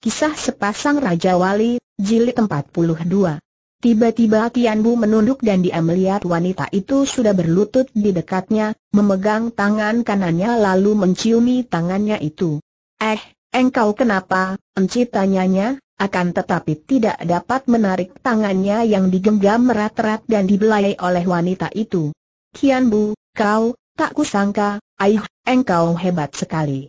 Kisah Sepasang Raja Wali, Jilid 42 Tiba-tiba Tian Bu menunduk dan dia melihat wanita itu sudah berlutut di dekatnya, memegang tangan kanannya lalu menciumi tangannya itu. Eh, engkau kenapa? Enci tanyanya, akan tetapi tidak dapat menarik tangannya yang digenggam merat-rat dan dibelai oleh wanita itu. Tian Bu, kau, tak kusangka, ayuh, engkau hebat sekali.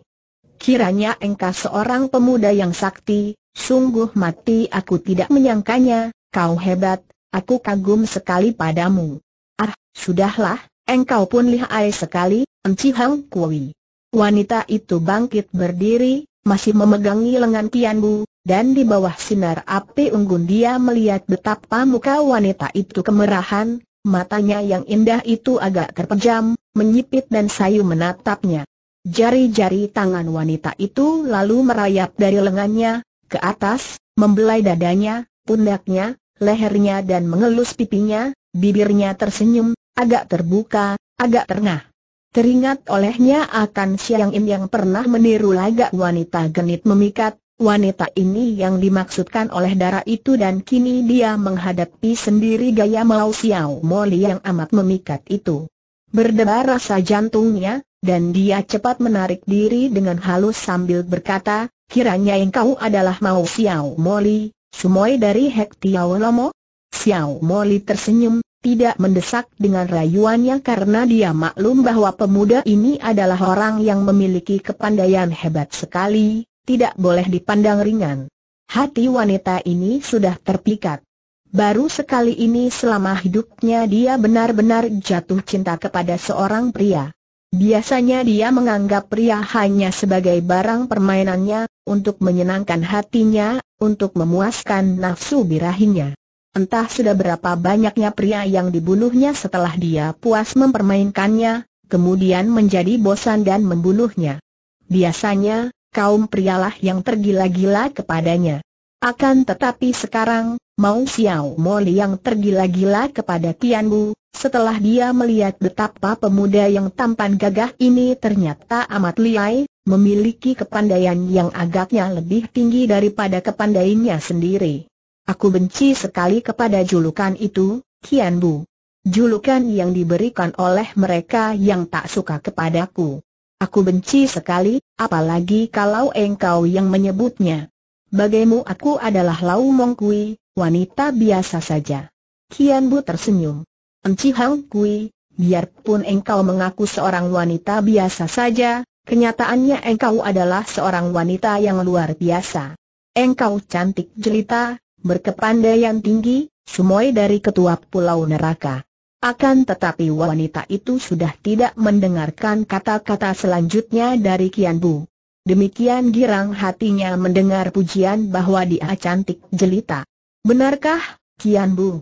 Kiranya engkau seorang pemuda yang sakti, sungguh mati aku tidak menyangkanya, kau hebat, aku kagum sekali padamu. Ah, sudahlah, engkau pun lihai sekali, Enci Hang Kui. Wanita itu bangkit berdiri, masih memegangi lengan Tianbu, dan di bawah sinar api unggun dia melihat betapa muka wanita itu kemerahan, matanya yang indah itu agak terpejam, menyipit dan sayu menatapnya. Jari-jari tangan wanita itu lalu merayap dari lengannya, ke atas, membelai dadanya, pundaknya, lehernya dan mengelus pipinya, bibirnya tersenyum, agak terbuka, agak terengah. Teringat olehnya akan Siang Im yang pernah meniru lagak wanita genit memikat, wanita ini yang dimaksudkan oleh darah itu dan kini dia menghadapi sendiri gaya Mao siau moli yang amat memikat itu. Berdebar rasa jantungnya, dan dia cepat menarik diri dengan halus sambil berkata, kiranya engkau adalah Mao Xiao Moli, sumoi dari Hek Tiao Lomo? Xiao Moli tersenyum, tidak mendesak dengan rayuannya karena dia maklum bahwa pemuda ini adalah orang yang memiliki kepandaian hebat sekali, tidak boleh dipandang ringan. Hati wanita ini sudah terpikat. Baru sekali ini selama hidupnya dia benar-benar jatuh cinta kepada seorang pria. Biasanya dia menganggap pria hanya sebagai barang permainannya, untuk menyenangkan hatinya, untuk memuaskan nafsu birahinya. Entah sudah berapa banyaknya pria yang dibunuhnya setelah dia puas mempermainkannya, kemudian menjadi bosan dan membunuhnya. Biasanya, kaum prialah yang tergila-gila kepadanya. Akan tetapi sekarang, Mau Xiao Moli yang tergila-gila kepada Bu. Setelah dia melihat betapa pemuda yang tampan gagah ini ternyata amat liai, memiliki kepandaian yang agaknya lebih tinggi daripada kepandainya sendiri. Aku benci sekali kepada julukan itu, Kian Bu. Julukan yang diberikan oleh mereka yang tak suka kepadaku. Aku benci sekali, apalagi kalau engkau yang menyebutnya. Bagaimu aku adalah Lau Mongkui, wanita biasa saja. Kian Bu tersenyum. Enci Hang Kui, biarpun engkau mengaku seorang wanita biasa saja, kenyataannya engkau adalah seorang wanita yang luar biasa. Engkau cantik jelita, berkepandaian tinggi, semuai dari ketua pulau neraka. Akan tetapi wanita itu sudah tidak mendengarkan kata-kata selanjutnya dari Kian Bu. Demikian girang hatinya mendengar pujian bahwa dia cantik jelita. Benarkah, Kian Bu?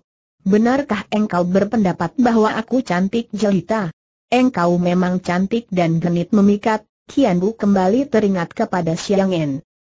benarkah engkau berpendapat bahwa aku cantik jelita? Engkau memang cantik dan genit memikat, Kian Bu kembali teringat kepada Siang En.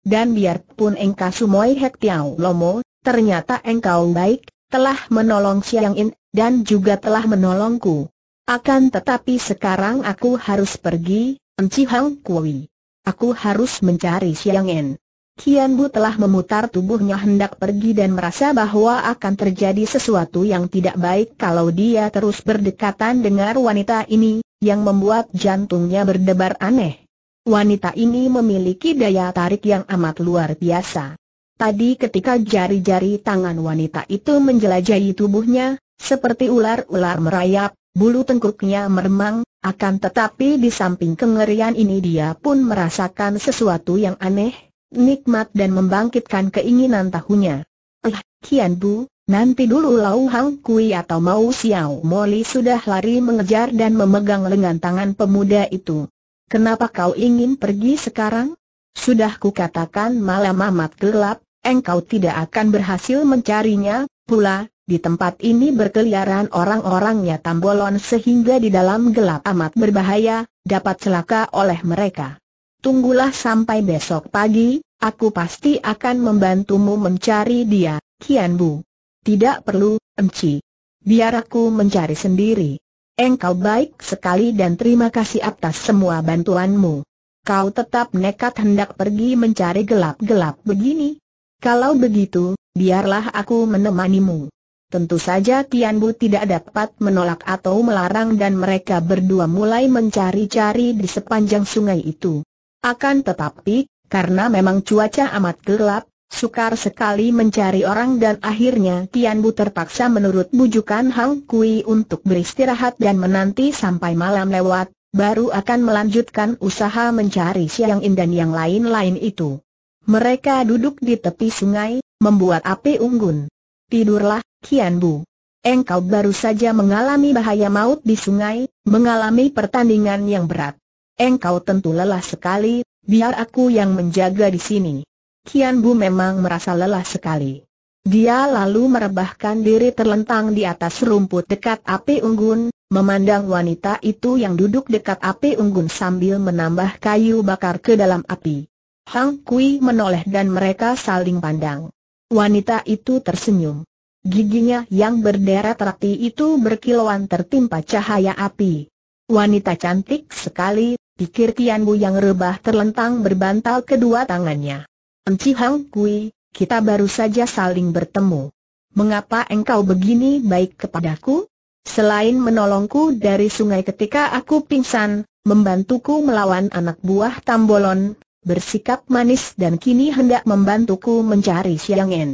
Dan biarpun engkau sumoi hek lomo, ternyata engkau baik, telah menolong Siang En, dan juga telah menolongku. Akan tetapi sekarang aku harus pergi, Enci Hang Kui. Aku harus mencari Siang En. Kian Bu telah memutar tubuhnya hendak pergi dan merasa bahwa akan terjadi sesuatu yang tidak baik kalau dia terus berdekatan dengan wanita ini, yang membuat jantungnya berdebar aneh. Wanita ini memiliki daya tarik yang amat luar biasa. Tadi ketika jari-jari tangan wanita itu menjelajahi tubuhnya, seperti ular-ular merayap, bulu tengkuknya meremang, akan tetapi di samping kengerian ini dia pun merasakan sesuatu yang aneh, nikmat dan membangkitkan keinginan tahunya. Eh, Kian Bu, nanti dulu Lau Hang Kui atau Mau Xiao Moli sudah lari mengejar dan memegang lengan tangan pemuda itu. Kenapa kau ingin pergi sekarang? Sudah kukatakan malam amat gelap, engkau tidak akan berhasil mencarinya, pula, di tempat ini berkeliaran orang-orangnya tambolon sehingga di dalam gelap amat berbahaya, dapat celaka oleh mereka. Tunggulah sampai besok pagi, aku pasti akan membantumu mencari dia, Kian Bu. Tidak perlu, Emci. Biar aku mencari sendiri. Engkau baik sekali dan terima kasih atas semua bantuanmu. Kau tetap nekat hendak pergi mencari gelap-gelap begini. Kalau begitu, biarlah aku menemanimu. Tentu saja Kian Bu tidak dapat menolak atau melarang dan mereka berdua mulai mencari-cari di sepanjang sungai itu. Akan tetapi, karena memang cuaca amat gelap, sukar sekali mencari orang dan akhirnya Tian Bu terpaksa menurut bujukan Hang Kui untuk beristirahat dan menanti sampai malam lewat, baru akan melanjutkan usaha mencari Siang In dan yang lain-lain itu. Mereka duduk di tepi sungai, membuat api unggun. Tidurlah, Kian Bu. Engkau baru saja mengalami bahaya maut di sungai, mengalami pertandingan yang berat. Engkau tentu lelah sekali, biar aku yang menjaga di sini. Kian Bu memang merasa lelah sekali. Dia lalu merebahkan diri terlentang di atas rumput dekat api unggun, memandang wanita itu yang duduk dekat api unggun sambil menambah kayu bakar ke dalam api. Hang Kui menoleh dan mereka saling pandang. Wanita itu tersenyum. Giginya yang berderet rapi itu berkilauan tertimpa cahaya api. Wanita cantik sekali, pikir Tianbu yang rebah terlentang berbantal kedua tangannya. Enci Hang Kui, kita baru saja saling bertemu. Mengapa engkau begini baik kepadaku? Selain menolongku dari sungai ketika aku pingsan, membantuku melawan anak buah Tambolon, bersikap manis dan kini hendak membantuku mencari Siang En.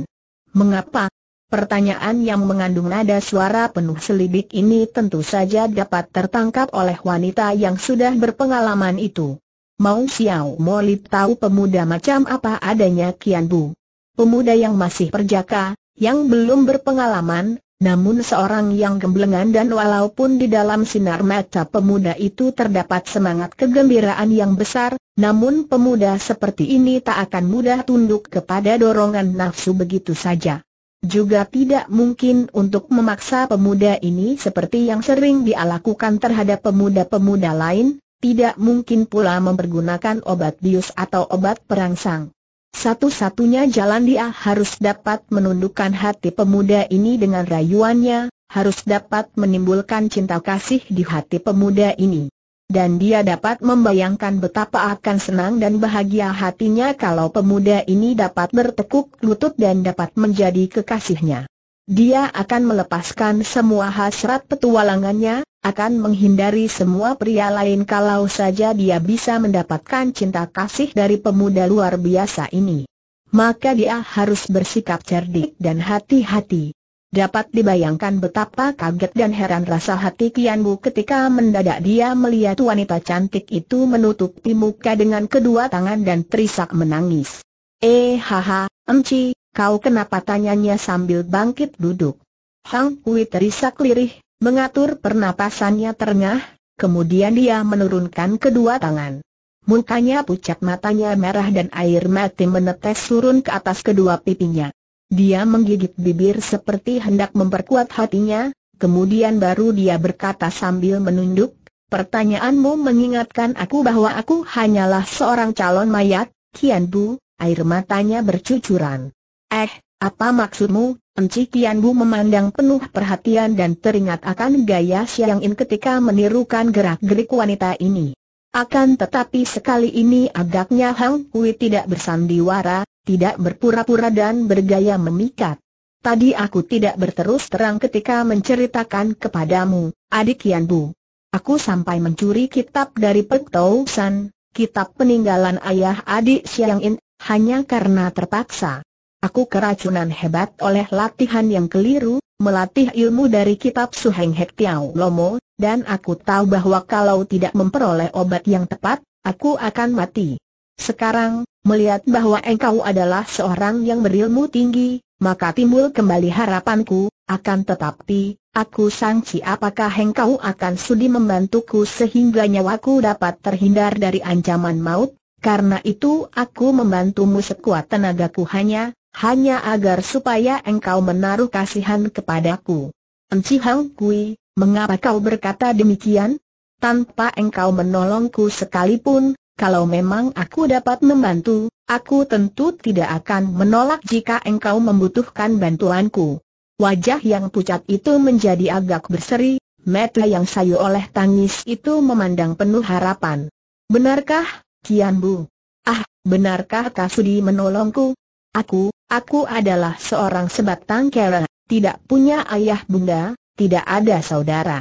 Mengapa Pertanyaan yang mengandung nada suara penuh selidik ini tentu saja dapat tertangkap oleh wanita yang sudah berpengalaman itu. Mau Xiao Molip tahu pemuda macam apa adanya Kian Bu. Pemuda yang masih perjaka, yang belum berpengalaman, namun seorang yang gemblengan dan walaupun di dalam sinar mata pemuda itu terdapat semangat kegembiraan yang besar, namun pemuda seperti ini tak akan mudah tunduk kepada dorongan nafsu begitu saja. Juga tidak mungkin untuk memaksa pemuda ini seperti yang sering dia lakukan terhadap pemuda-pemuda lain, tidak mungkin pula mempergunakan obat bius atau obat perangsang. Satu-satunya jalan dia harus dapat menundukkan hati pemuda ini dengan rayuannya, harus dapat menimbulkan cinta kasih di hati pemuda ini dan dia dapat membayangkan betapa akan senang dan bahagia hatinya kalau pemuda ini dapat bertekuk lutut dan dapat menjadi kekasihnya. Dia akan melepaskan semua hasrat petualangannya, akan menghindari semua pria lain kalau saja dia bisa mendapatkan cinta kasih dari pemuda luar biasa ini. Maka dia harus bersikap cerdik dan hati-hati. Dapat dibayangkan betapa kaget dan heran rasa hati Kian ketika mendadak dia melihat wanita cantik itu menutupi muka dengan kedua tangan dan terisak menangis. Eh haha, Emci, kau kenapa tanyanya sambil bangkit duduk? Hang Hui terisak lirih, mengatur pernapasannya terengah, kemudian dia menurunkan kedua tangan. Mukanya pucat matanya merah dan air mati menetes turun ke atas kedua pipinya. Dia menggigit bibir seperti hendak memperkuat hatinya, kemudian baru dia berkata sambil menunduk, Pertanyaanmu mengingatkan aku bahwa aku hanyalah seorang calon mayat, Kian Bu, air matanya bercucuran. Eh, apa maksudmu? Enci Kian Bu memandang penuh perhatian dan teringat akan gaya Xiang In ketika menirukan gerak-gerik wanita ini. Akan tetapi sekali ini agaknya Hang Hui tidak bersandiwara, tidak berpura-pura dan bergaya memikat. Tadi aku tidak berterus terang ketika menceritakan kepadamu, adik Yan Bu. Aku sampai mencuri kitab dari Pek Tau San, kitab peninggalan ayah adik Siangin, In, hanya karena terpaksa. Aku keracunan hebat oleh latihan yang keliru, melatih ilmu dari kitab Suheng Hek Tiao Lomo, dan aku tahu bahwa kalau tidak memperoleh obat yang tepat, aku akan mati. Sekarang, melihat bahwa engkau adalah seorang yang berilmu tinggi, maka timbul kembali harapanku, akan tetapi, aku sangsi apakah engkau akan sudi membantuku sehingga nyawaku dapat terhindar dari ancaman maut? Karena itu aku membantumu sekuat tenagaku hanya, hanya agar supaya engkau menaruh kasihan kepadaku. Enci Hang Kui, mengapa kau berkata demikian? Tanpa engkau menolongku sekalipun, kalau memang aku dapat membantu, aku tentu tidak akan menolak jika engkau membutuhkan bantuanku. Wajah yang pucat itu menjadi agak berseri, mata yang sayu oleh tangis itu memandang penuh harapan. Benarkah, Kian Bu? Ah, benarkah Kasudi menolongku? Aku, aku adalah seorang sebatang kera, tidak punya ayah bunda, tidak ada saudara.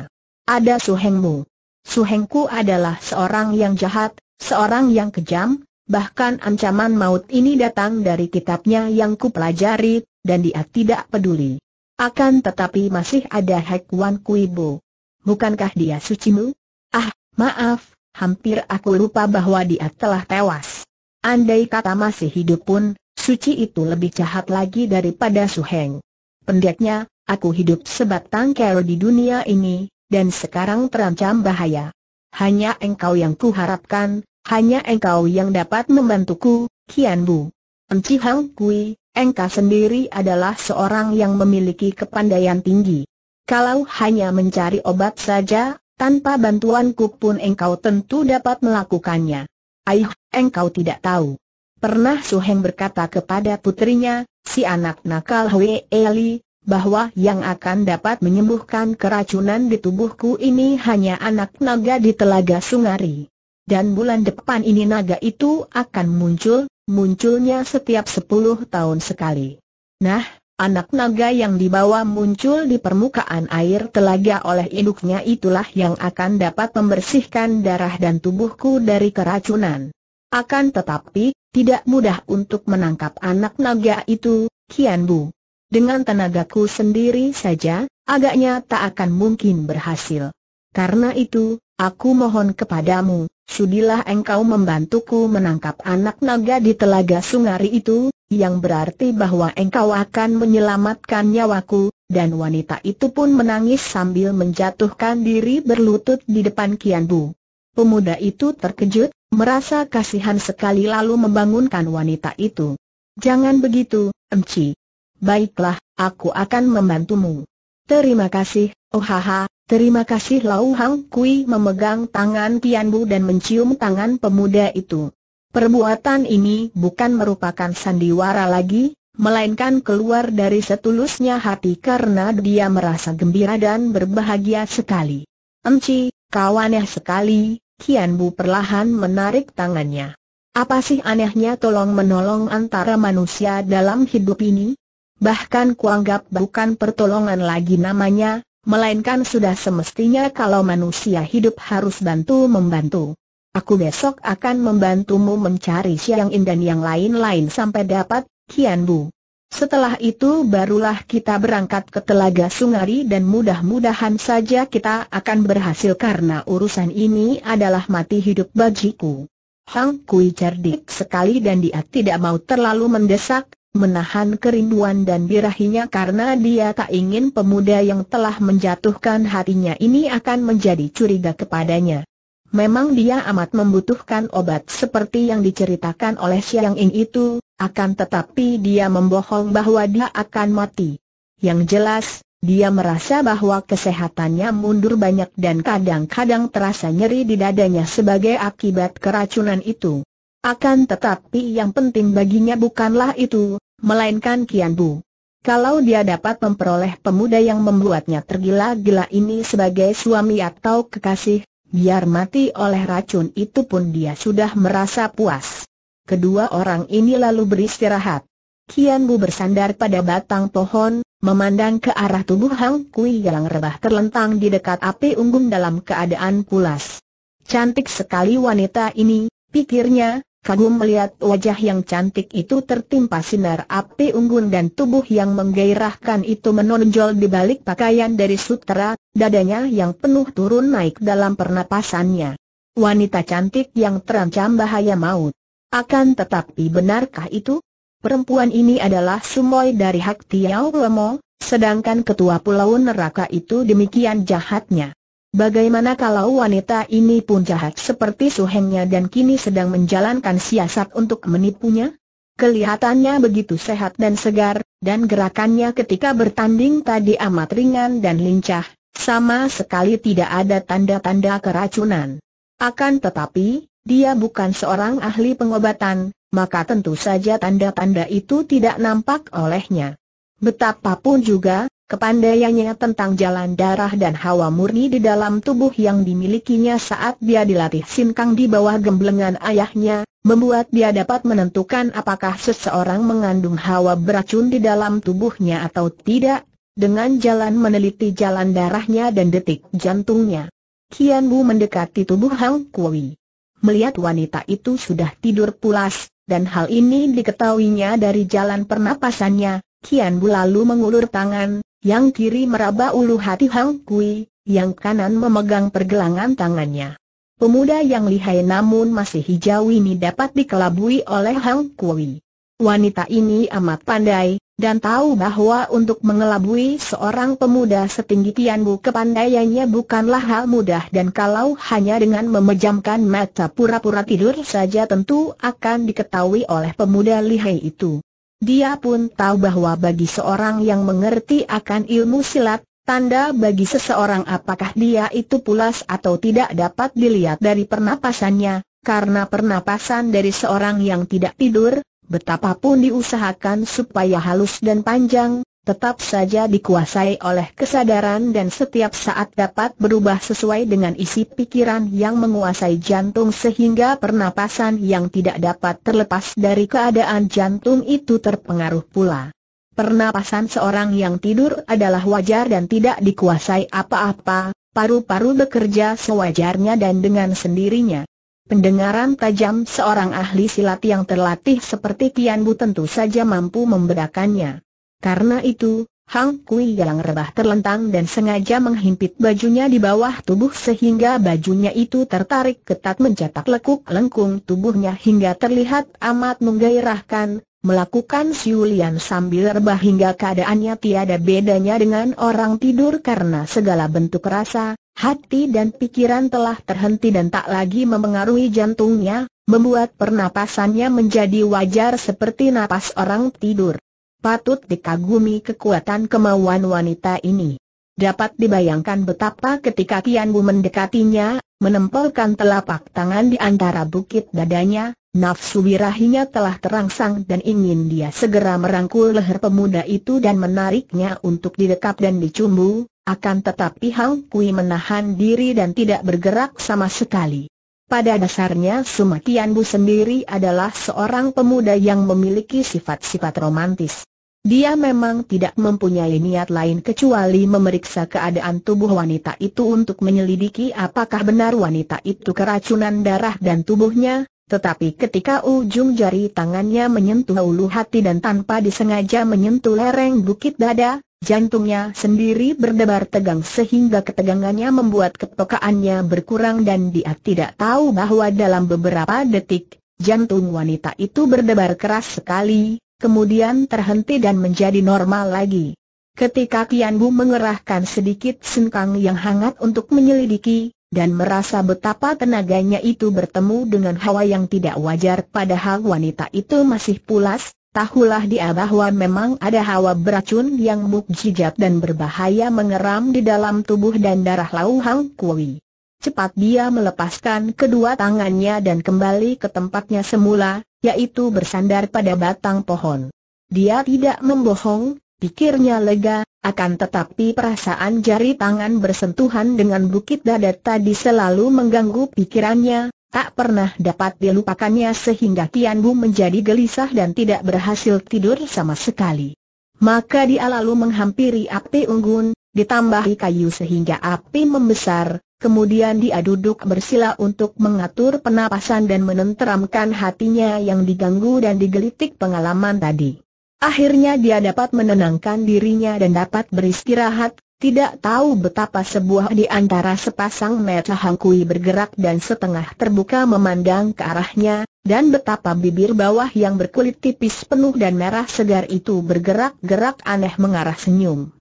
Ada suhengmu. Suhengku adalah seorang yang jahat, Seorang yang kejam, bahkan ancaman maut ini datang dari kitabnya yang kupelajari, dan dia tidak peduli. Akan tetapi masih ada Hekwan Kuibo. Bukankah dia sucimu? Ah, maaf, hampir aku lupa bahwa dia telah tewas. Andai kata masih hidup pun, suci itu lebih jahat lagi daripada Suheng. Pendeknya, aku hidup sebatang kero di dunia ini, dan sekarang terancam bahaya. Hanya engkau yang kuharapkan, hanya engkau yang dapat membantuku, Kian Bu. Enci Hang Kui, engkau sendiri adalah seorang yang memiliki kepandaian tinggi. Kalau hanya mencari obat saja, tanpa bantuanku pun engkau tentu dapat melakukannya. Ayuh, engkau tidak tahu. Pernah Su Heng berkata kepada putrinya, si anak nakal Hwe Eli, bahwa yang akan dapat menyembuhkan keracunan di tubuhku ini hanya anak naga di telaga Sungari. Dan bulan depan ini naga itu akan muncul, munculnya setiap sepuluh tahun sekali. Nah, anak naga yang dibawa muncul di permukaan air telaga oleh induknya itulah yang akan dapat membersihkan darah dan tubuhku dari keracunan. Akan tetapi, tidak mudah untuk menangkap anak naga itu, Kian Bu. Dengan tenagaku sendiri saja, agaknya tak akan mungkin berhasil. Karena itu, aku mohon kepadamu, sudilah engkau membantuku menangkap anak naga di telaga sungari itu, yang berarti bahwa engkau akan menyelamatkan nyawaku, dan wanita itu pun menangis sambil menjatuhkan diri berlutut di depan Kianbu. Pemuda itu terkejut, merasa kasihan sekali lalu membangunkan wanita itu. Jangan begitu, Emci. Baiklah, aku akan membantumu. Terima kasih, Oh haha, terima kasih Lau Hang Kui memegang tangan Pian Bu dan mencium tangan pemuda itu. Perbuatan ini bukan merupakan sandiwara lagi, melainkan keluar dari setulusnya hati karena dia merasa gembira dan berbahagia sekali. Enci, kawannya sekali, Kian Bu perlahan menarik tangannya. Apa sih anehnya tolong menolong antara manusia dalam hidup ini? Bahkan kuanggap bukan pertolongan lagi namanya, melainkan sudah semestinya kalau manusia hidup harus bantu-membantu. Aku besok akan membantumu mencari Siang In dan yang lain-lain sampai dapat, Kian Bu. Setelah itu barulah kita berangkat ke Telaga Sungari dan mudah-mudahan saja kita akan berhasil karena urusan ini adalah mati hidup bajiku. Hang Kui cerdik sekali dan dia tidak mau terlalu mendesak, menahan kerinduan dan birahinya karena dia tak ingin pemuda yang telah menjatuhkan hatinya ini akan menjadi curiga kepadanya. Memang dia amat membutuhkan obat seperti yang diceritakan oleh Siang Ing itu, akan tetapi dia membohong bahwa dia akan mati. Yang jelas, dia merasa bahwa kesehatannya mundur banyak dan kadang-kadang terasa nyeri di dadanya sebagai akibat keracunan itu. Akan tetapi yang penting baginya bukanlah itu, melainkan Kian Bu. Kalau dia dapat memperoleh pemuda yang membuatnya tergila-gila ini sebagai suami atau kekasih, biar mati oleh racun itu pun dia sudah merasa puas. Kedua orang ini lalu beristirahat. Kian Bu bersandar pada batang pohon, memandang ke arah tubuh Hang Kui yang rebah terlentang di dekat api unggun dalam keadaan pulas. Cantik sekali wanita ini, pikirnya, Kagum melihat wajah yang cantik itu tertimpa sinar api unggun dan tubuh yang menggairahkan itu menonjol di balik pakaian dari sutera, dadanya yang penuh turun naik dalam pernapasannya. Wanita cantik yang terancam bahaya maut. Akan tetapi benarkah itu? Perempuan ini adalah sumoy dari Hak Tiao Lemo, sedangkan ketua pulau neraka itu demikian jahatnya. Bagaimana kalau wanita ini pun jahat seperti suhengnya dan kini sedang menjalankan siasat untuk menipunya? Kelihatannya begitu sehat dan segar, dan gerakannya ketika bertanding tadi amat ringan dan lincah, sama sekali tidak ada tanda-tanda keracunan. Akan tetapi, dia bukan seorang ahli pengobatan, maka tentu saja tanda-tanda itu tidak nampak olehnya. Betapapun juga, Kepandaiannya tentang jalan darah dan hawa murni di dalam tubuh yang dimilikinya saat dia dilatih sinkang di bawah gemblengan ayahnya, membuat dia dapat menentukan apakah seseorang mengandung hawa beracun di dalam tubuhnya atau tidak, dengan jalan meneliti jalan darahnya dan detik jantungnya. Kian Bu mendekati tubuh Hang Kui. Melihat wanita itu sudah tidur pulas, dan hal ini diketahuinya dari jalan pernapasannya, Kian Bu lalu mengulur tangan, yang kiri meraba ulu hati Hang Kui, yang kanan memegang pergelangan tangannya. Pemuda yang lihai namun masih hijau ini dapat dikelabui oleh Hang Kui. Wanita ini amat pandai, dan tahu bahwa untuk mengelabui seorang pemuda setinggi Tianbu kepandaiannya bukanlah hal mudah dan kalau hanya dengan memejamkan mata pura-pura tidur saja tentu akan diketahui oleh pemuda lihai itu. Dia pun tahu bahwa bagi seorang yang mengerti akan ilmu silat, tanda bagi seseorang apakah dia itu pulas atau tidak dapat dilihat dari pernapasannya, karena pernapasan dari seorang yang tidak tidur, betapapun diusahakan supaya halus dan panjang, tetap saja dikuasai oleh kesadaran dan setiap saat dapat berubah sesuai dengan isi pikiran yang menguasai jantung sehingga pernapasan yang tidak dapat terlepas dari keadaan jantung itu terpengaruh pula. Pernapasan seorang yang tidur adalah wajar dan tidak dikuasai apa-apa, paru-paru bekerja sewajarnya dan dengan sendirinya. Pendengaran tajam seorang ahli silat yang terlatih seperti Kian Bu tentu saja mampu membedakannya. Karena itu, Hang Kui yang rebah terlentang dan sengaja menghimpit bajunya di bawah tubuh sehingga bajunya itu tertarik ketat mencetak lekuk lengkung tubuhnya hingga terlihat amat menggairahkan, melakukan siulian sambil rebah hingga keadaannya tiada bedanya dengan orang tidur karena segala bentuk rasa, hati dan pikiran telah terhenti dan tak lagi memengaruhi jantungnya, membuat pernapasannya menjadi wajar seperti napas orang tidur patut dikagumi kekuatan kemauan wanita ini. Dapat dibayangkan betapa ketika Kian Bu mendekatinya, menempelkan telapak tangan di antara bukit dadanya, nafsu birahinya telah terangsang dan ingin dia segera merangkul leher pemuda itu dan menariknya untuk didekap dan dicumbu, akan tetapi Hang Kui menahan diri dan tidak bergerak sama sekali. Pada dasarnya Suma Kian Bu sendiri adalah seorang pemuda yang memiliki sifat-sifat romantis. Dia memang tidak mempunyai niat lain kecuali memeriksa keadaan tubuh wanita itu untuk menyelidiki apakah benar wanita itu keracunan darah dan tubuhnya, tetapi ketika ujung jari tangannya menyentuh ulu hati dan tanpa disengaja menyentuh lereng bukit dada, jantungnya sendiri berdebar tegang sehingga ketegangannya membuat kepekaannya berkurang dan dia tidak tahu bahwa dalam beberapa detik, jantung wanita itu berdebar keras sekali, kemudian terhenti dan menjadi normal lagi. Ketika Tian Bu mengerahkan sedikit sengkang yang hangat untuk menyelidiki, dan merasa betapa tenaganya itu bertemu dengan hawa yang tidak wajar padahal wanita itu masih pulas, tahulah dia bahwa memang ada hawa beracun yang mukjizat dan berbahaya mengeram di dalam tubuh dan darah Lau Hang Kui. Cepat dia melepaskan kedua tangannya dan kembali ke tempatnya semula, yaitu bersandar pada batang pohon. Dia tidak membohong, pikirnya lega, akan tetapi perasaan jari tangan bersentuhan dengan bukit dada tadi selalu mengganggu pikirannya, tak pernah dapat dilupakannya sehingga Tian Bu menjadi gelisah dan tidak berhasil tidur sama sekali. Maka dia lalu menghampiri api unggun, ditambahi kayu sehingga api membesar, Kemudian dia duduk bersila untuk mengatur penapasan dan menenteramkan hatinya yang diganggu dan digelitik pengalaman tadi. Akhirnya dia dapat menenangkan dirinya dan dapat beristirahat, tidak tahu betapa sebuah di antara sepasang mata Hangkui bergerak dan setengah terbuka memandang ke arahnya, dan betapa bibir bawah yang berkulit tipis penuh dan merah segar itu bergerak-gerak aneh mengarah senyum.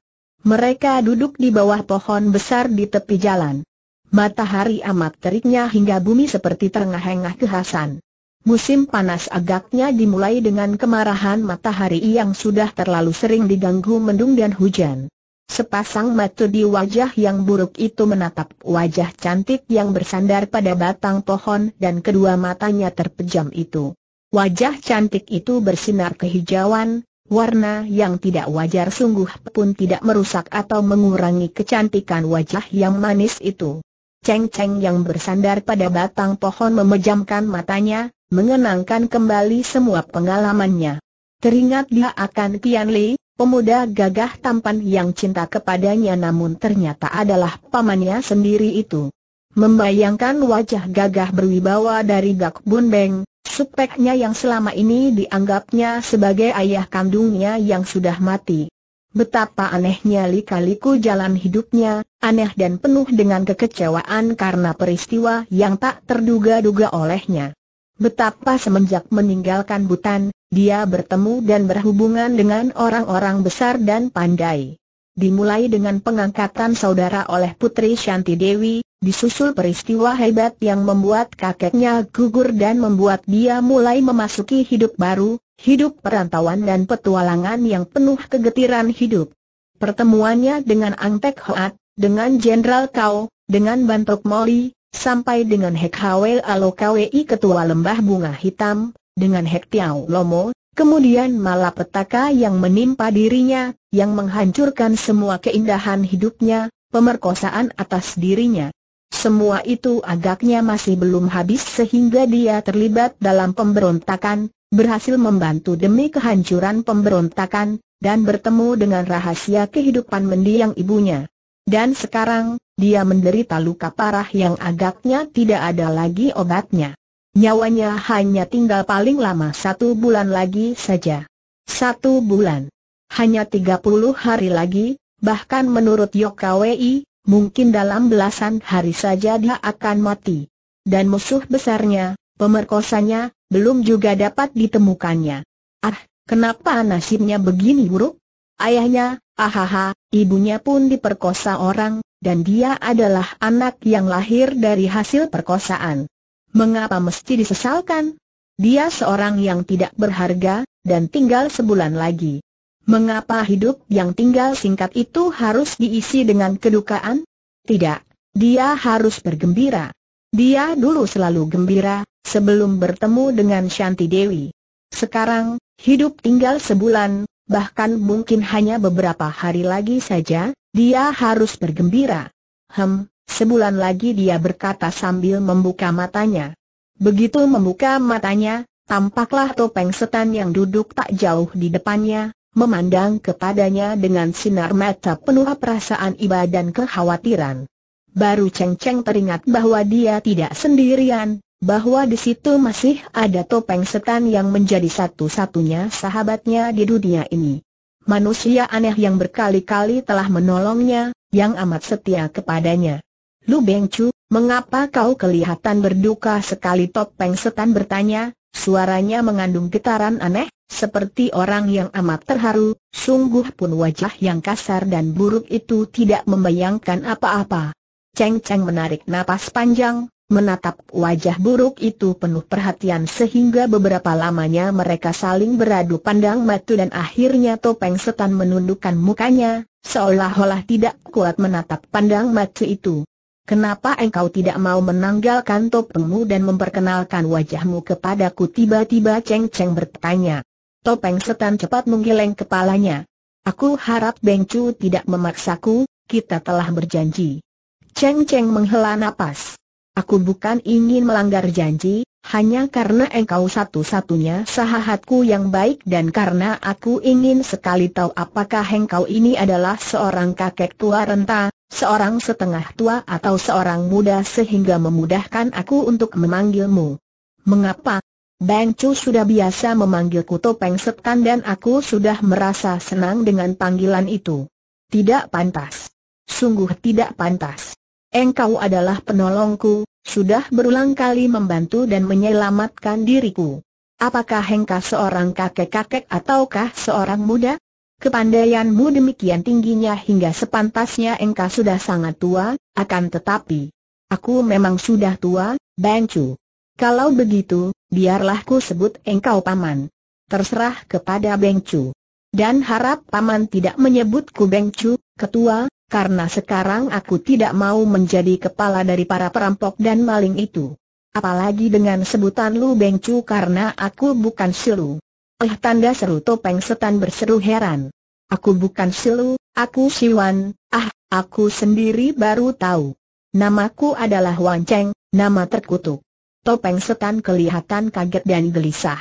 Mereka duduk di bawah pohon besar di tepi jalan. Matahari amat teriknya hingga bumi seperti terengah-engah kehasan. Musim panas agaknya dimulai dengan kemarahan matahari yang sudah terlalu sering diganggu mendung dan hujan. Sepasang mata di wajah yang buruk itu menatap wajah cantik yang bersandar pada batang pohon dan kedua matanya terpejam itu. Wajah cantik itu bersinar kehijauan, warna yang tidak wajar sungguh pun tidak merusak atau mengurangi kecantikan wajah yang manis itu. Cheng Cheng yang bersandar pada batang pohon memejamkan matanya, mengenangkan kembali semua pengalamannya. Teringat dia akan Tian Li, pemuda gagah tampan yang cinta kepadanya namun ternyata adalah pamannya sendiri itu. Membayangkan wajah gagah berwibawa dari Gak Bun Beng, supeknya yang selama ini dianggapnya sebagai ayah kandungnya yang sudah mati. Betapa anehnya lika-liku jalan hidupnya, aneh dan penuh dengan kekecewaan karena peristiwa yang tak terduga-duga olehnya. Betapa semenjak meninggalkan Butan, dia bertemu dan berhubungan dengan orang-orang besar dan pandai dimulai dengan pengangkatan saudara oleh Putri Shanti Dewi, disusul peristiwa hebat yang membuat kakeknya gugur dan membuat dia mulai memasuki hidup baru, hidup perantauan dan petualangan yang penuh kegetiran hidup. Pertemuannya dengan Ang Hoat, dengan Jenderal Kau, dengan Bantok Moli, sampai dengan Hek Hawel Kwi Ketua Lembah Bunga Hitam, dengan Hek Tiao Lomo, kemudian malapetaka yang menimpa dirinya, yang menghancurkan semua keindahan hidupnya, pemerkosaan atas dirinya. Semua itu agaknya masih belum habis sehingga dia terlibat dalam pemberontakan, berhasil membantu demi kehancuran pemberontakan, dan bertemu dengan rahasia kehidupan mendiang ibunya. Dan sekarang, dia menderita luka parah yang agaknya tidak ada lagi obatnya. Nyawanya hanya tinggal paling lama satu bulan lagi saja. Satu bulan. Hanya 30 hari lagi, bahkan menurut Yokawi, mungkin dalam belasan hari saja dia akan mati. Dan musuh besarnya, pemerkosanya, belum juga dapat ditemukannya. Ah, kenapa nasibnya begini buruk? Ayahnya, ahaha, ibunya pun diperkosa orang, dan dia adalah anak yang lahir dari hasil perkosaan. Mengapa mesti disesalkan? Dia seorang yang tidak berharga, dan tinggal sebulan lagi. Mengapa hidup yang tinggal singkat itu harus diisi dengan kedukaan? Tidak, dia harus bergembira. Dia dulu selalu gembira, sebelum bertemu dengan Shanti Dewi. Sekarang, hidup tinggal sebulan, bahkan mungkin hanya beberapa hari lagi saja, dia harus bergembira. Hem, sebulan lagi dia berkata sambil membuka matanya. Begitu membuka matanya, tampaklah topeng setan yang duduk tak jauh di depannya, memandang kepadanya dengan sinar mata penuh perasaan iba dan kekhawatiran. Baru Cheng Cheng teringat bahwa dia tidak sendirian, bahwa di situ masih ada topeng setan yang menjadi satu-satunya sahabatnya di dunia ini. Manusia aneh yang berkali-kali telah menolongnya, yang amat setia kepadanya. Lu Beng Chu, mengapa kau kelihatan berduka sekali topeng setan bertanya, suaranya mengandung getaran aneh? Seperti orang yang amat terharu, sungguh pun wajah yang kasar dan buruk itu tidak membayangkan apa-apa. Cheng Cheng menarik napas panjang, menatap wajah buruk itu penuh perhatian sehingga beberapa lamanya mereka saling beradu pandang mata dan akhirnya topeng setan menundukkan mukanya, seolah-olah tidak kuat menatap pandang mata itu. Kenapa engkau tidak mau menanggalkan topengmu dan memperkenalkan wajahmu kepadaku tiba-tiba Cheng Cheng bertanya. Topeng setan cepat menggeleng kepalanya. Aku harap Beng Chu tidak memaksaku, kita telah berjanji. Cheng Cheng menghela nafas. Aku bukan ingin melanggar janji, hanya karena engkau satu-satunya sahabatku yang baik dan karena aku ingin sekali tahu apakah engkau ini adalah seorang kakek tua renta, seorang setengah tua atau seorang muda sehingga memudahkan aku untuk memanggilmu. Mengapa Bang Chu sudah biasa memanggilku topeng setan dan aku sudah merasa senang dengan panggilan itu. Tidak pantas. Sungguh tidak pantas. Engkau adalah penolongku, sudah berulang kali membantu dan menyelamatkan diriku. Apakah engkau seorang kakek-kakek ataukah seorang muda? Kepandaianmu demikian tingginya hingga sepantasnya engkau sudah sangat tua, akan tetapi Aku memang sudah tua, Bang Chu. Kalau begitu, biarlah ku sebut engkau paman. Terserah kepada Bengcu. Dan harap paman tidak menyebutku Bengcu, ketua, karena sekarang aku tidak mau menjadi kepala dari para perampok dan maling itu. Apalagi dengan sebutan Lu Bengcu karena aku bukan silu. Eh tanda seru topeng setan berseru heran. Aku bukan silu, aku Siwan, ah, aku sendiri baru tahu. Namaku adalah Wan Cheng, nama terkutuk. Topeng setan kelihatan kaget dan gelisah.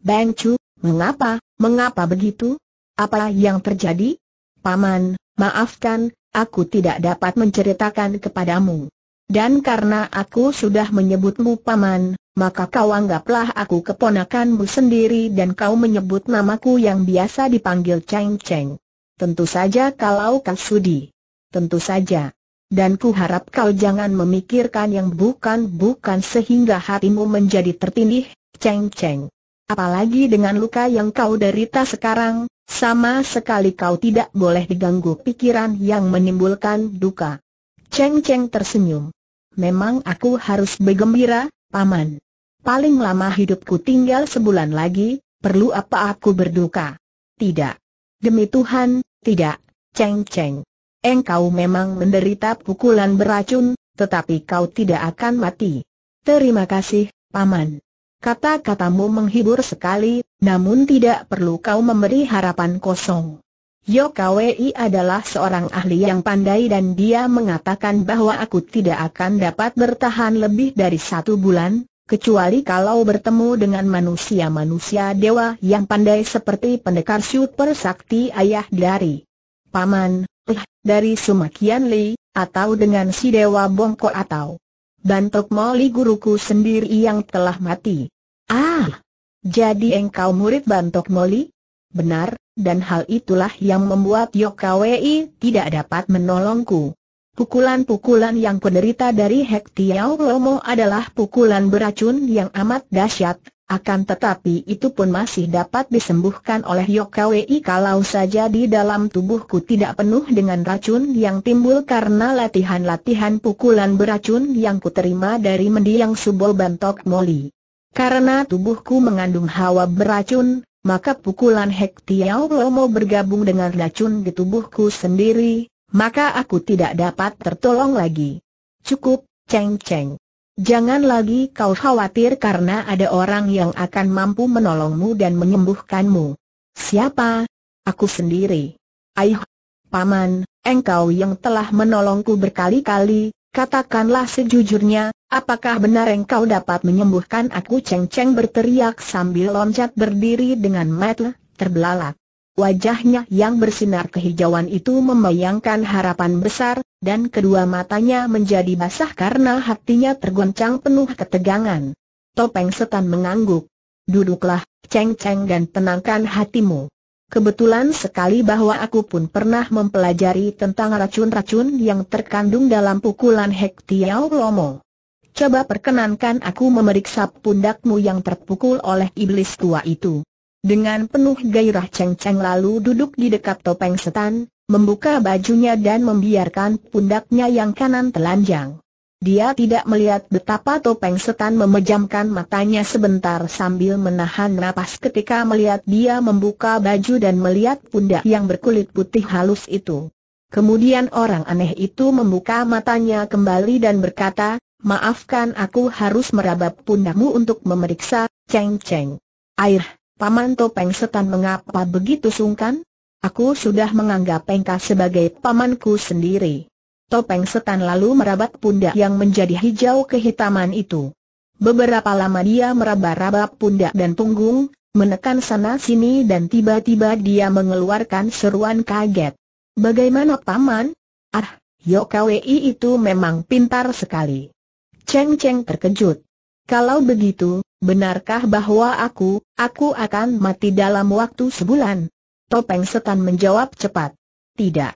Bang Chu, mengapa, mengapa begitu? Apa yang terjadi? Paman, maafkan, aku tidak dapat menceritakan kepadamu. Dan karena aku sudah menyebutmu paman, maka kau anggaplah aku keponakanmu sendiri dan kau menyebut namaku yang biasa dipanggil Cheng Cheng. Tentu saja kalau kau sudi. Tentu saja. Dan ku harap kau jangan memikirkan yang bukan-bukan sehingga hatimu menjadi tertindih, ceng-ceng. Apalagi dengan luka yang kau derita sekarang, sama sekali kau tidak boleh diganggu pikiran yang menimbulkan duka. Ceng-ceng tersenyum. Memang aku harus bergembira, Paman. Paling lama hidupku tinggal sebulan lagi, perlu apa aku berduka? Tidak. Demi Tuhan, tidak, ceng-ceng engkau memang menderita pukulan beracun, tetapi kau tidak akan mati. Terima kasih, Paman. Kata-katamu menghibur sekali, namun tidak perlu kau memberi harapan kosong. Yokawi adalah seorang ahli yang pandai dan dia mengatakan bahwa aku tidak akan dapat bertahan lebih dari satu bulan, kecuali kalau bertemu dengan manusia-manusia dewa yang pandai seperti pendekar super sakti ayah dari. Paman, eh, dari Sumakian Li, atau dengan si Dewa Bongko atau Bantok Moli guruku sendiri yang telah mati. Ah, jadi engkau murid Bantok Moli? Benar, dan hal itulah yang membuat Yokawi tidak dapat menolongku. Pukulan-pukulan yang penderita dari Hek Lomo adalah pukulan beracun yang amat dahsyat, akan tetapi itu pun masih dapat disembuhkan oleh Yokawi kalau saja di dalam tubuhku tidak penuh dengan racun yang timbul karena latihan-latihan pukulan beracun yang kuterima dari mendiang subol bantok moli. Karena tubuhku mengandung hawa beracun, maka pukulan Hek Lomo bergabung dengan racun di tubuhku sendiri, maka aku tidak dapat tertolong lagi. Cukup, ceng ceng. Jangan lagi kau khawatir karena ada orang yang akan mampu menolongmu dan menyembuhkanmu. Siapa? Aku sendiri. Aih, Paman, engkau yang telah menolongku berkali-kali, katakanlah sejujurnya, apakah benar engkau dapat menyembuhkan aku? Ceng Ceng berteriak sambil loncat berdiri dengan mata terbelalak. Wajahnya yang bersinar kehijauan itu membayangkan harapan besar, dan kedua matanya menjadi basah karena hatinya tergoncang penuh ketegangan. Topeng setan mengangguk. Duduklah, ceng-ceng dan tenangkan hatimu. Kebetulan sekali bahwa aku pun pernah mempelajari tentang racun-racun yang terkandung dalam pukulan Hek Lomo. Coba perkenankan aku memeriksa pundakmu yang terpukul oleh iblis tua itu. Dengan penuh gairah Cheng Cheng lalu duduk di dekat topeng setan, membuka bajunya dan membiarkan pundaknya yang kanan telanjang. Dia tidak melihat betapa topeng setan memejamkan matanya sebentar sambil menahan napas ketika melihat dia membuka baju dan melihat pundak yang berkulit putih halus itu. Kemudian orang aneh itu membuka matanya kembali dan berkata, Maafkan aku harus merabap pundakmu untuk memeriksa, Cheng Cheng. Air, Paman Topeng Setan mengapa begitu sungkan? Aku sudah menganggap Pengka sebagai pamanku sendiri. Topeng Setan lalu merabat pundak yang menjadi hijau kehitaman itu. Beberapa lama dia meraba-raba pundak dan punggung, menekan sana-sini dan tiba-tiba dia mengeluarkan seruan kaget. Bagaimana paman? Ah, Yokawi itu memang pintar sekali. Cheng Cheng terkejut. Kalau begitu, benarkah bahwa aku, aku akan mati dalam waktu sebulan? Topeng setan menjawab cepat. Tidak.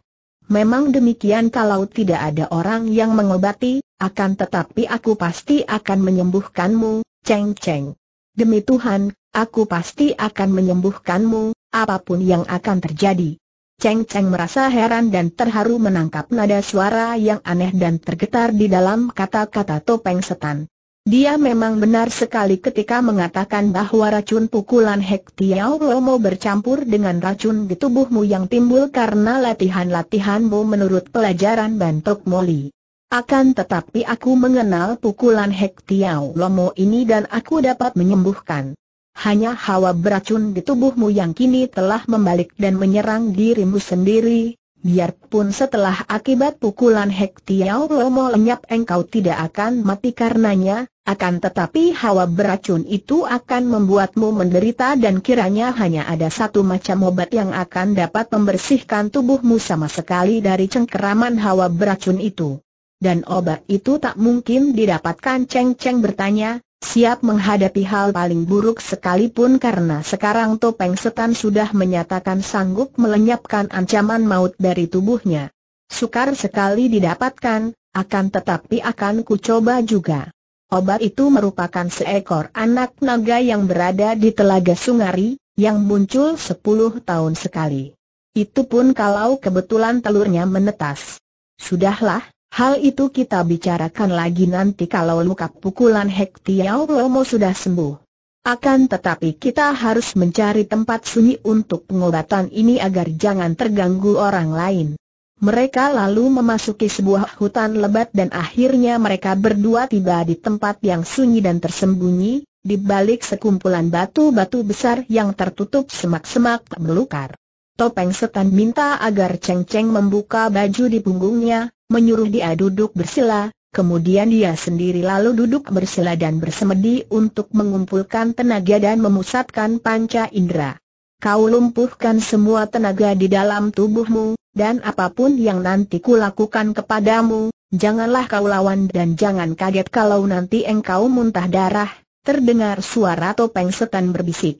Memang demikian kalau tidak ada orang yang mengobati, akan tetapi aku pasti akan menyembuhkanmu, Cheng Cheng. Demi Tuhan, aku pasti akan menyembuhkanmu, apapun yang akan terjadi. Cheng Cheng merasa heran dan terharu menangkap nada suara yang aneh dan tergetar di dalam kata-kata topeng setan. Dia memang benar sekali ketika mengatakan bahwa racun pukulan Hek Tiao Lomo bercampur dengan racun di tubuhmu yang timbul karena latihan-latihanmu menurut pelajaran Bantok Moli. Akan tetapi aku mengenal pukulan Hek Tiao Lomo ini dan aku dapat menyembuhkan. Hanya hawa beracun di tubuhmu yang kini telah membalik dan menyerang dirimu sendiri, Biarpun setelah akibat pukulan Hek Tiao Lomo lenyap engkau tidak akan mati karenanya, akan tetapi hawa beracun itu akan membuatmu menderita dan kiranya hanya ada satu macam obat yang akan dapat membersihkan tubuhmu sama sekali dari cengkeraman hawa beracun itu. Dan obat itu tak mungkin didapatkan Cheng Cheng bertanya, siap menghadapi hal paling buruk sekalipun karena sekarang Topeng Setan sudah menyatakan sanggup melenyapkan ancaman maut dari tubuhnya. Sukar sekali didapatkan, akan tetapi akan kucoba juga. Obat itu merupakan seekor anak naga yang berada di Telaga Sungari, yang muncul sepuluh tahun sekali. Itu pun kalau kebetulan telurnya menetas. Sudahlah, Hal itu kita bicarakan lagi nanti kalau luka pukulan Hek Lomo sudah sembuh. Akan tetapi kita harus mencari tempat sunyi untuk pengobatan ini agar jangan terganggu orang lain. Mereka lalu memasuki sebuah hutan lebat dan akhirnya mereka berdua tiba di tempat yang sunyi dan tersembunyi, di balik sekumpulan batu-batu besar yang tertutup semak-semak melukar. Topeng setan minta agar Cheng Cheng membuka baju di punggungnya, menyuruh dia duduk bersila, kemudian dia sendiri lalu duduk bersila dan bersemedi untuk mengumpulkan tenaga dan memusatkan panca indera. Kau lumpuhkan semua tenaga di dalam tubuhmu, dan apapun yang nanti kulakukan kepadamu, janganlah kau lawan dan jangan kaget kalau nanti engkau muntah darah, terdengar suara topeng setan berbisik.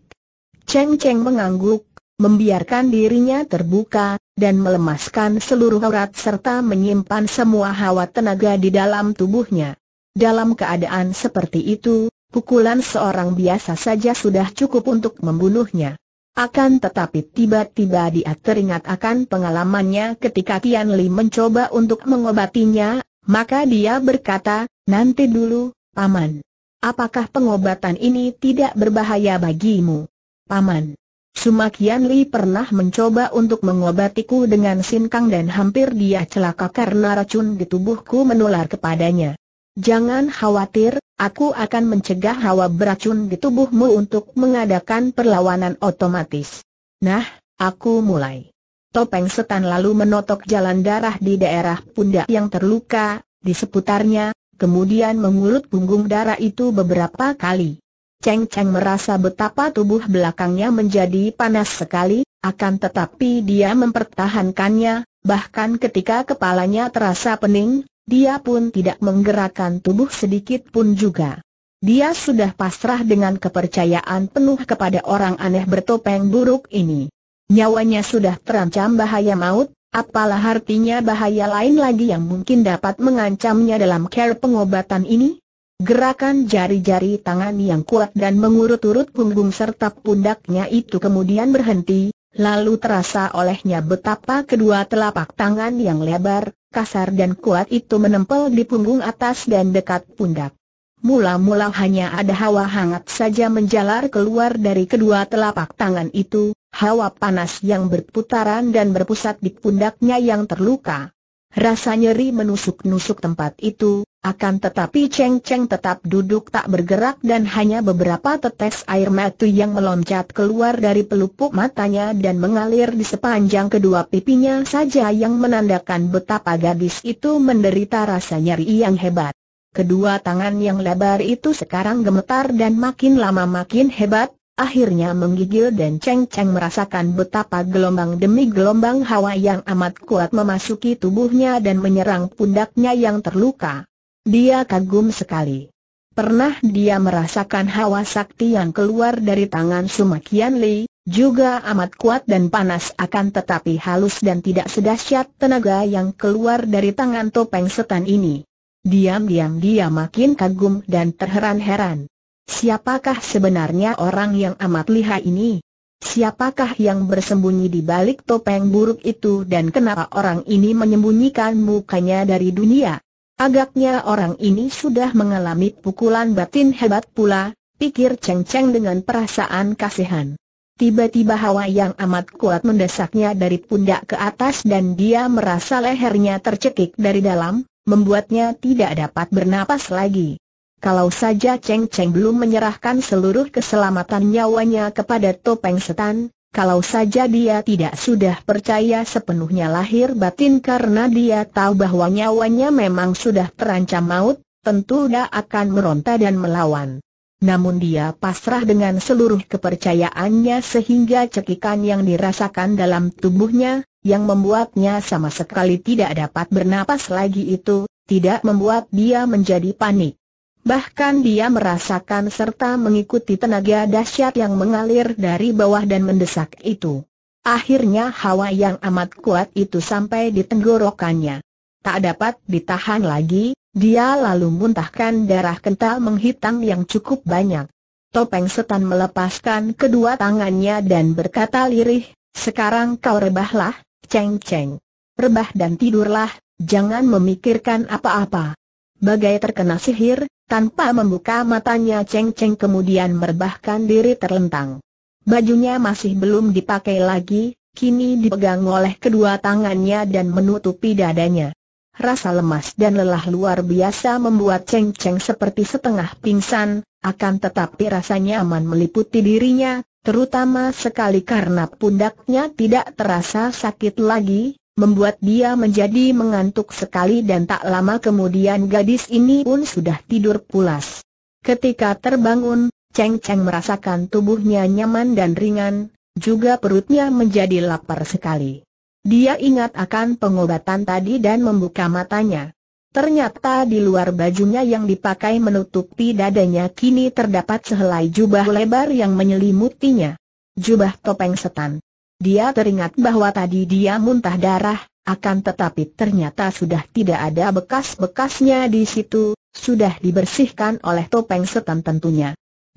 Cheng Cheng mengangguk, membiarkan dirinya terbuka, dan melemaskan seluruh urat serta menyimpan semua hawa tenaga di dalam tubuhnya. Dalam keadaan seperti itu, pukulan seorang biasa saja sudah cukup untuk membunuhnya. Akan tetapi tiba-tiba dia teringat akan pengalamannya ketika Tian Li mencoba untuk mengobatinya, maka dia berkata, nanti dulu, Paman. Apakah pengobatan ini tidak berbahaya bagimu? Paman. Sumakian Li pernah mencoba untuk mengobatiku dengan sinkang dan hampir dia celaka karena racun di tubuhku menular kepadanya. Jangan khawatir, aku akan mencegah hawa beracun di tubuhmu untuk mengadakan perlawanan otomatis. Nah, aku mulai. Topeng setan lalu menotok jalan darah di daerah pundak yang terluka, di seputarnya, kemudian mengulut punggung darah itu beberapa kali. Cheng Cheng merasa betapa tubuh belakangnya menjadi panas sekali, akan tetapi dia mempertahankannya, bahkan ketika kepalanya terasa pening, dia pun tidak menggerakkan tubuh sedikit pun juga. Dia sudah pasrah dengan kepercayaan penuh kepada orang aneh bertopeng buruk ini. Nyawanya sudah terancam bahaya maut, apalah artinya bahaya lain lagi yang mungkin dapat mengancamnya dalam care pengobatan ini? Gerakan jari-jari tangan yang kuat dan mengurut-urut punggung serta pundaknya itu kemudian berhenti, lalu terasa olehnya betapa kedua telapak tangan yang lebar, kasar dan kuat itu menempel di punggung atas dan dekat pundak. Mula-mula hanya ada hawa hangat saja menjalar keluar dari kedua telapak tangan itu, hawa panas yang berputaran dan berpusat di pundaknya yang terluka. Rasa nyeri menusuk-nusuk tempat itu, akan tetapi Cheng Cheng tetap duduk tak bergerak dan hanya beberapa tetes air mata yang meloncat keluar dari pelupuk matanya dan mengalir di sepanjang kedua pipinya saja yang menandakan betapa gadis itu menderita rasa nyeri yang hebat. Kedua tangan yang lebar itu sekarang gemetar dan makin lama makin hebat, Akhirnya menggigil dan Cheng Cheng merasakan betapa gelombang demi gelombang hawa yang amat kuat memasuki tubuhnya dan menyerang pundaknya yang terluka. Dia kagum sekali. Pernah dia merasakan hawa sakti yang keluar dari tangan Sumakian Li, juga amat kuat dan panas akan tetapi halus dan tidak sedahsyat tenaga yang keluar dari tangan topeng setan ini. Diam-diam dia makin kagum dan terheran-heran. Siapakah sebenarnya orang yang amat lihai ini? Siapakah yang bersembunyi di balik topeng buruk itu dan kenapa orang ini menyembunyikan mukanya dari dunia? Agaknya orang ini sudah mengalami pukulan batin hebat pula, pikir Cheng Cheng dengan perasaan kasihan. Tiba-tiba hawa yang amat kuat mendesaknya dari pundak ke atas dan dia merasa lehernya tercekik dari dalam, membuatnya tidak dapat bernapas lagi. Kalau saja Cheng Cheng belum menyerahkan seluruh keselamatan nyawanya kepada Topeng Setan, kalau saja dia tidak sudah percaya sepenuhnya lahir batin karena dia tahu bahwa nyawanya memang sudah terancam maut, tentu dia akan meronta dan melawan. Namun dia pasrah dengan seluruh kepercayaannya sehingga cekikan yang dirasakan dalam tubuhnya, yang membuatnya sama sekali tidak dapat bernapas lagi itu, tidak membuat dia menjadi panik. Bahkan dia merasakan serta mengikuti tenaga dahsyat yang mengalir dari bawah dan mendesak itu. Akhirnya hawa yang amat kuat itu sampai di tenggorokannya. Tak dapat ditahan lagi, dia lalu muntahkan darah kental menghitam yang cukup banyak. Topeng setan melepaskan kedua tangannya dan berkata lirih, sekarang kau rebahlah, ceng-ceng. Rebah dan tidurlah, jangan memikirkan apa-apa. Bagai terkena sihir, tanpa membuka matanya Cheng Cheng kemudian merbahkan diri terlentang. Bajunya masih belum dipakai lagi, kini dipegang oleh kedua tangannya dan menutupi dadanya. Rasa lemas dan lelah luar biasa membuat Cheng Cheng seperti setengah pingsan, akan tetapi rasanya aman meliputi dirinya, terutama sekali karena pundaknya tidak terasa sakit lagi, membuat dia menjadi mengantuk sekali dan tak lama kemudian gadis ini pun sudah tidur pulas. Ketika terbangun, Cheng Cheng merasakan tubuhnya nyaman dan ringan, juga perutnya menjadi lapar sekali. Dia ingat akan pengobatan tadi dan membuka matanya. Ternyata di luar bajunya yang dipakai menutupi dadanya kini terdapat sehelai jubah lebar yang menyelimutinya. Jubah topeng setan. Dia teringat bahwa tadi dia muntah darah, akan tetapi ternyata sudah tidak ada bekas-bekasnya di situ, sudah dibersihkan oleh topeng setan tentunya.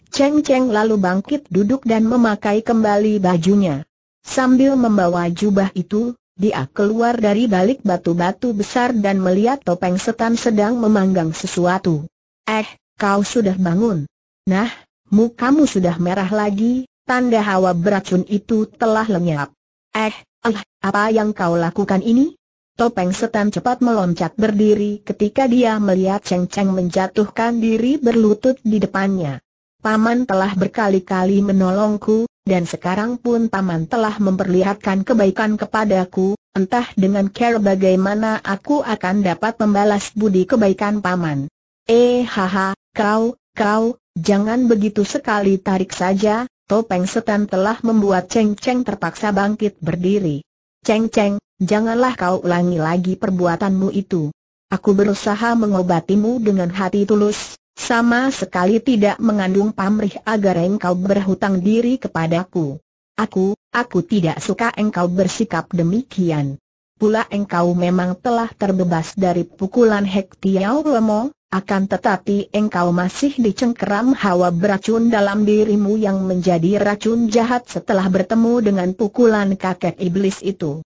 Cheng Cheng lalu bangkit duduk dan memakai kembali bajunya. Sambil membawa jubah itu, dia keluar dari balik batu-batu besar dan melihat topeng setan sedang memanggang sesuatu. Eh, kau sudah bangun. Nah, mukamu sudah merah lagi, tanda hawa beracun itu telah lenyap. Eh, ah, apa yang kau lakukan ini? Topeng setan cepat meloncat berdiri ketika dia melihat Cheng Cheng menjatuhkan diri berlutut di depannya. Paman telah berkali-kali menolongku, dan sekarang pun Paman telah memperlihatkan kebaikan kepadaku, entah dengan care bagaimana aku akan dapat membalas budi kebaikan Paman. Eh haha, kau, kau, jangan begitu sekali tarik saja, Topeng setan telah membuat Cheng Cheng terpaksa bangkit berdiri. Cheng Cheng, janganlah kau ulangi lagi perbuatanmu itu. Aku berusaha mengobatimu dengan hati tulus, sama sekali tidak mengandung pamrih agar engkau berhutang diri kepadaku. Aku, aku tidak suka engkau bersikap demikian. Pula engkau memang telah terbebas dari pukulan Hek Tiao Lemong, akan tetapi engkau masih dicengkeram hawa beracun dalam dirimu yang menjadi racun jahat setelah bertemu dengan pukulan kakek iblis itu.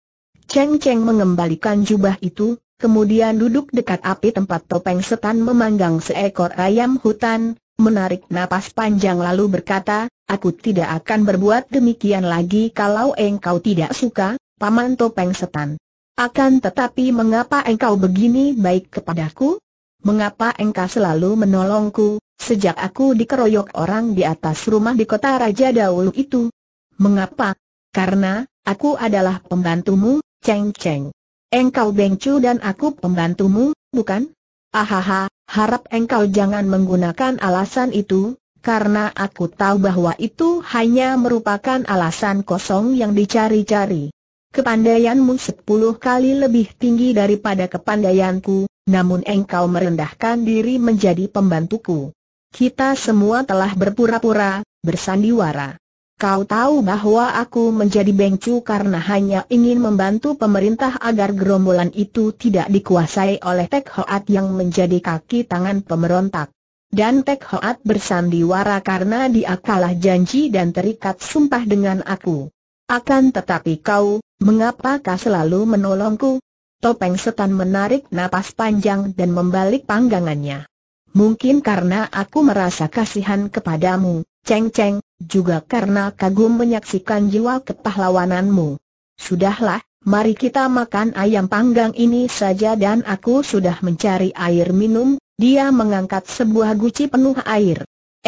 Cheng Cheng mengembalikan jubah itu, kemudian duduk dekat api tempat topeng setan memanggang seekor ayam hutan, menarik napas panjang lalu berkata, Aku tidak akan berbuat demikian lagi kalau engkau tidak suka, Paman Topeng Setan. Akan tetapi mengapa engkau begini baik kepadaku? mengapa engkau selalu menolongku, sejak aku dikeroyok orang di atas rumah di kota Raja dahulu itu? Mengapa? Karena, aku adalah pembantumu, Cheng Cheng. Engkau Bengcu dan aku pembantumu, bukan? Ahaha, harap engkau jangan menggunakan alasan itu, karena aku tahu bahwa itu hanya merupakan alasan kosong yang dicari-cari. Kepandaianmu sepuluh kali lebih tinggi daripada kepandaianku, namun engkau merendahkan diri menjadi pembantuku. Kita semua telah berpura-pura, bersandiwara. Kau tahu bahwa aku menjadi bengcu karena hanya ingin membantu pemerintah agar gerombolan itu tidak dikuasai oleh Tek Hoat yang menjadi kaki tangan pemberontak. Dan Tek Hoat bersandiwara karena dia kalah janji dan terikat sumpah dengan aku. Akan tetapi kau, mengapakah selalu menolongku? Topeng setan menarik napas panjang dan membalik panggangannya. Mungkin karena aku merasa kasihan kepadamu, Ceng Ceng, juga karena kagum menyaksikan jiwa kepahlawananmu. Sudahlah, mari kita makan ayam panggang ini saja dan aku sudah mencari air minum, dia mengangkat sebuah guci penuh air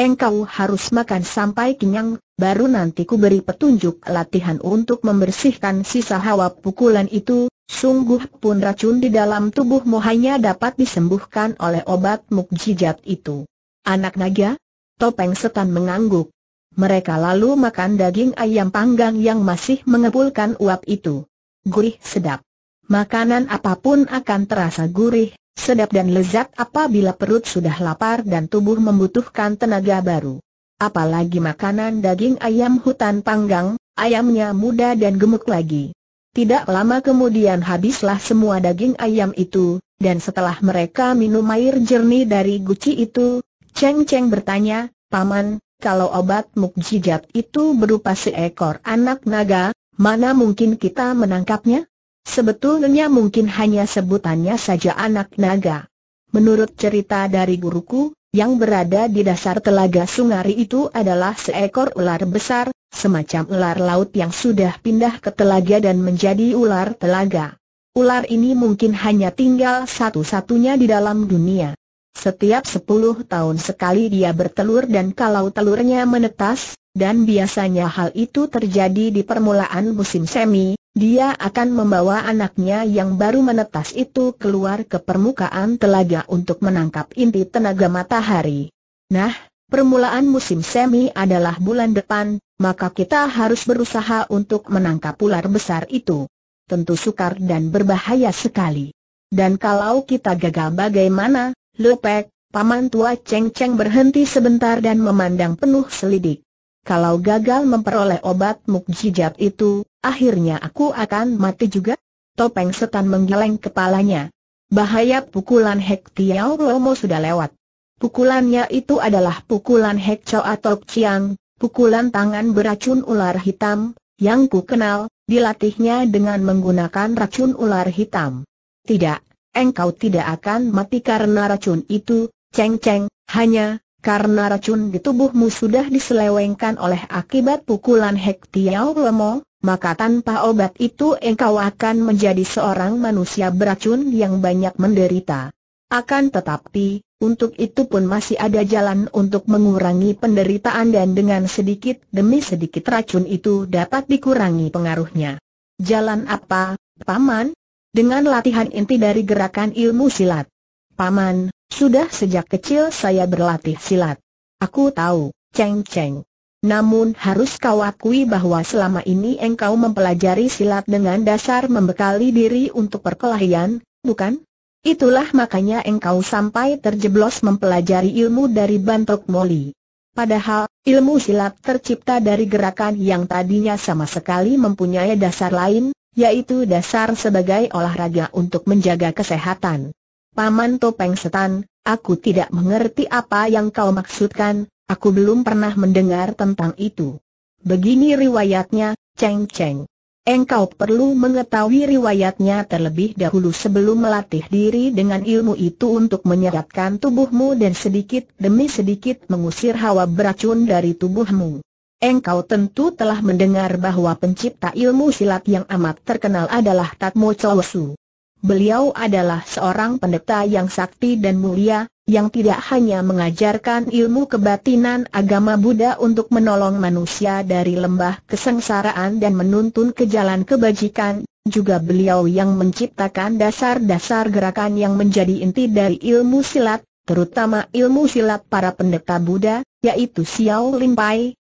engkau harus makan sampai kenyang, baru nanti ku beri petunjuk latihan untuk membersihkan sisa hawa pukulan itu, sungguh pun racun di dalam tubuhmu hanya dapat disembuhkan oleh obat mukjizat itu. Anak naga? Topeng setan mengangguk. Mereka lalu makan daging ayam panggang yang masih mengepulkan uap itu. Gurih sedap. Makanan apapun akan terasa gurih, Sedap dan lezat apabila perut sudah lapar dan tubuh membutuhkan tenaga baru. Apalagi makanan daging ayam hutan panggang, ayamnya muda dan gemuk lagi. Tidak lama kemudian habislah semua daging ayam itu, dan setelah mereka minum air jernih dari guci itu, Cheng Cheng bertanya, Paman, kalau obat mukjizat itu berupa seekor anak naga, mana mungkin kita menangkapnya? Sebetulnya mungkin hanya sebutannya saja anak naga. Menurut cerita dari guruku, yang berada di dasar telaga Sungari itu adalah seekor ular besar, semacam ular laut yang sudah pindah ke telaga dan menjadi ular telaga. Ular ini mungkin hanya tinggal satu-satunya di dalam dunia. Setiap 10 tahun sekali dia bertelur dan kalau telurnya menetas, dan biasanya hal itu terjadi di permulaan musim semi, dia akan membawa anaknya yang baru menetas itu keluar ke permukaan telaga untuk menangkap inti tenaga matahari. Nah, permulaan musim semi adalah bulan depan, maka kita harus berusaha untuk menangkap ular besar itu. Tentu sukar dan berbahaya sekali. Dan kalau kita gagal bagaimana, Lepek, paman tua Cheng Cheng berhenti sebentar dan memandang penuh selidik. Kalau gagal memperoleh obat mukjizat itu, Akhirnya aku akan mati juga? Topeng setan menggeleng kepalanya. Bahaya pukulan Hek Tiao Lomo sudah lewat. Pukulannya itu adalah pukulan Hek Chow atau Chiang, pukulan tangan beracun ular hitam, yang ku kenal, dilatihnya dengan menggunakan racun ular hitam. Tidak, engkau tidak akan mati karena racun itu, Cheng Cheng. hanya, karena racun di tubuhmu sudah diselewengkan oleh akibat pukulan Hek Tiao Lomo maka tanpa obat itu engkau akan menjadi seorang manusia beracun yang banyak menderita. Akan tetapi, untuk itu pun masih ada jalan untuk mengurangi penderitaan dan dengan sedikit demi sedikit racun itu dapat dikurangi pengaruhnya. Jalan apa, Paman? Dengan latihan inti dari gerakan ilmu silat. Paman, sudah sejak kecil saya berlatih silat. Aku tahu, Ceng Ceng. Namun harus kau akui bahwa selama ini engkau mempelajari silat dengan dasar membekali diri untuk perkelahian, bukan? Itulah makanya engkau sampai terjeblos mempelajari ilmu dari bantok moli. Padahal, ilmu silat tercipta dari gerakan yang tadinya sama sekali mempunyai dasar lain, yaitu dasar sebagai olahraga untuk menjaga kesehatan. Paman Topeng Setan, aku tidak mengerti apa yang kau maksudkan, Aku belum pernah mendengar tentang itu. Begini riwayatnya, Cheng Cheng. Engkau perlu mengetahui riwayatnya terlebih dahulu sebelum melatih diri dengan ilmu itu untuk menyeratkan tubuhmu dan sedikit demi sedikit mengusir hawa beracun dari tubuhmu. Engkau tentu telah mendengar bahwa pencipta ilmu silat yang amat terkenal adalah Tatmo Chowsu. Beliau adalah seorang pendeta yang sakti dan mulia, yang tidak hanya mengajarkan ilmu kebatinan agama Buddha untuk menolong manusia dari lembah kesengsaraan dan menuntun ke jalan kebajikan, juga beliau yang menciptakan dasar-dasar gerakan yang menjadi inti dari ilmu silat, terutama ilmu silat para pendeta Buddha, yaitu Xiao Limpai.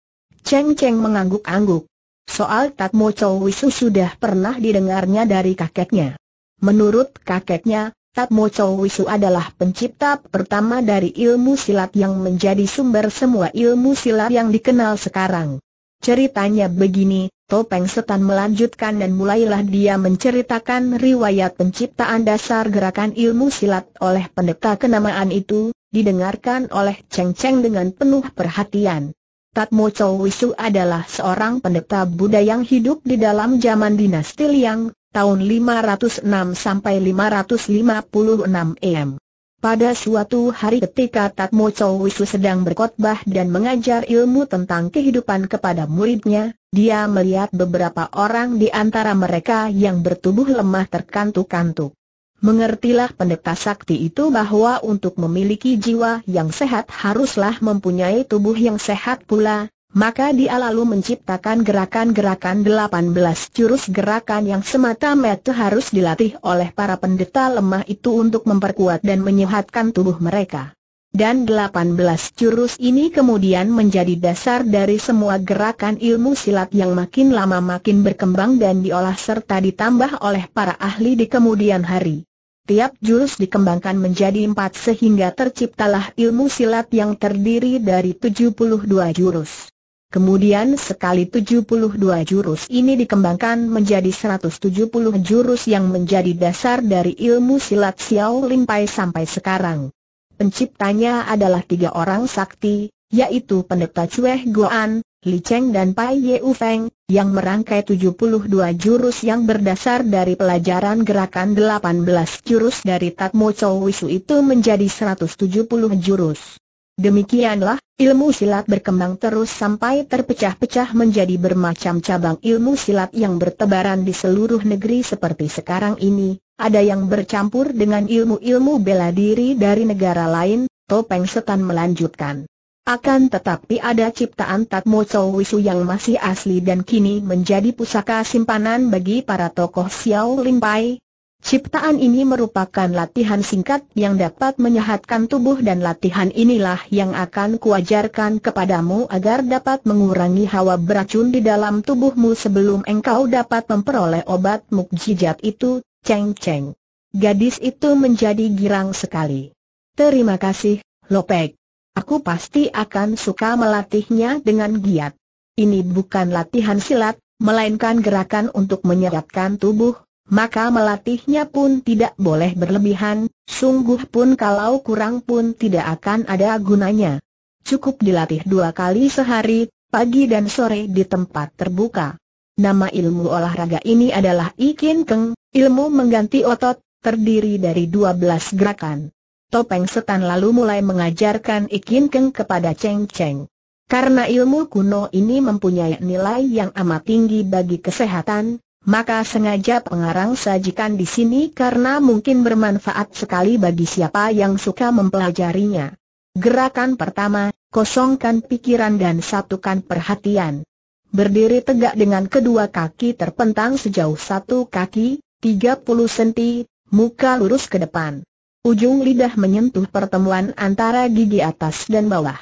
Cheng Cheng mengangguk-angguk. Soal Tatmo Chow Wisu sudah pernah didengarnya dari kakeknya. Menurut kakeknya, Tatmo Chow Wisu adalah pencipta pertama dari ilmu silat yang menjadi sumber semua ilmu silat yang dikenal sekarang. Ceritanya begini, Topeng Setan melanjutkan dan mulailah dia menceritakan riwayat penciptaan dasar gerakan ilmu silat oleh pendeta kenamaan itu, didengarkan oleh Cheng Cheng dengan penuh perhatian. Tat Tatmo Chow Wisu adalah seorang pendeta Buddha yang hidup di dalam zaman dinasti Liang, tahun 506 sampai 556 EM. Pada suatu hari ketika Tatmo Chow Wisu sedang berkhotbah dan mengajar ilmu tentang kehidupan kepada muridnya, dia melihat beberapa orang di antara mereka yang bertubuh lemah terkantuk-kantuk. Mengertilah pendeta sakti itu bahwa untuk memiliki jiwa yang sehat haruslah mempunyai tubuh yang sehat pula, maka dia lalu menciptakan gerakan-gerakan 18 jurus gerakan yang semata-mata harus dilatih oleh para pendeta lemah itu untuk memperkuat dan menyehatkan tubuh mereka. Dan 18 jurus ini kemudian menjadi dasar dari semua gerakan ilmu silat yang makin lama makin berkembang dan diolah serta ditambah oleh para ahli di kemudian hari. Tiap jurus dikembangkan menjadi empat sehingga terciptalah ilmu silat yang terdiri dari 72 jurus. Kemudian sekali 72 jurus ini dikembangkan menjadi 170 jurus yang menjadi dasar dari ilmu silat Xiao Limpai sampai sekarang. Penciptanya adalah tiga orang sakti, yaitu pendeta Cue guan, Li Cheng dan Pai Ye Feng, yang merangkai 72 jurus yang berdasar dari pelajaran gerakan 18 jurus dari Tatmo Chow Wisu itu menjadi 170 jurus. Demikianlah, ilmu silat berkembang terus sampai terpecah-pecah menjadi bermacam cabang ilmu silat yang bertebaran di seluruh negeri seperti sekarang ini, ada yang bercampur dengan ilmu-ilmu bela diri dari negara lain, Topeng Setan melanjutkan. Akan tetapi ada ciptaan Tatmo Chow Wisu yang masih asli dan kini menjadi pusaka simpanan bagi para tokoh Xiao Pai. Ciptaan ini merupakan latihan singkat yang dapat menyehatkan tubuh dan latihan inilah yang akan kuajarkan kepadamu agar dapat mengurangi hawa beracun di dalam tubuhmu sebelum engkau dapat memperoleh obat mukjizat itu, Cheng Cheng. Gadis itu menjadi girang sekali. Terima kasih, Lopek. Aku pasti akan suka melatihnya dengan giat. Ini bukan latihan silat, melainkan gerakan untuk menyehatkan tubuh, maka melatihnya pun tidak boleh berlebihan, sungguh pun kalau kurang pun tidak akan ada gunanya. Cukup dilatih dua kali sehari, pagi dan sore di tempat terbuka. Nama ilmu olahraga ini adalah Ikin Keng, ilmu mengganti otot, terdiri dari 12 gerakan. Topeng Setan lalu mulai mengajarkan Ikin Keng kepada Cheng Cheng. Karena ilmu kuno ini mempunyai nilai yang amat tinggi bagi kesehatan, maka sengaja pengarang sajikan di sini karena mungkin bermanfaat sekali bagi siapa yang suka mempelajarinya. Gerakan pertama, kosongkan pikiran dan satukan perhatian. Berdiri tegak dengan kedua kaki terpentang sejauh satu kaki, 30 cm, muka lurus ke depan. Ujung lidah menyentuh pertemuan antara gigi atas dan bawah.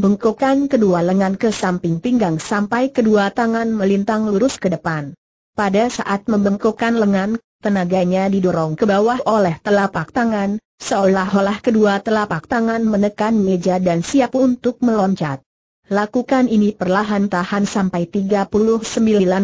Bengkokkan kedua lengan ke samping pinggang sampai kedua tangan melintang lurus ke depan. Pada saat membengkokkan lengan, tenaganya didorong ke bawah oleh telapak tangan, seolah-olah kedua telapak tangan menekan meja dan siap untuk meloncat. Lakukan ini perlahan-tahan sampai 39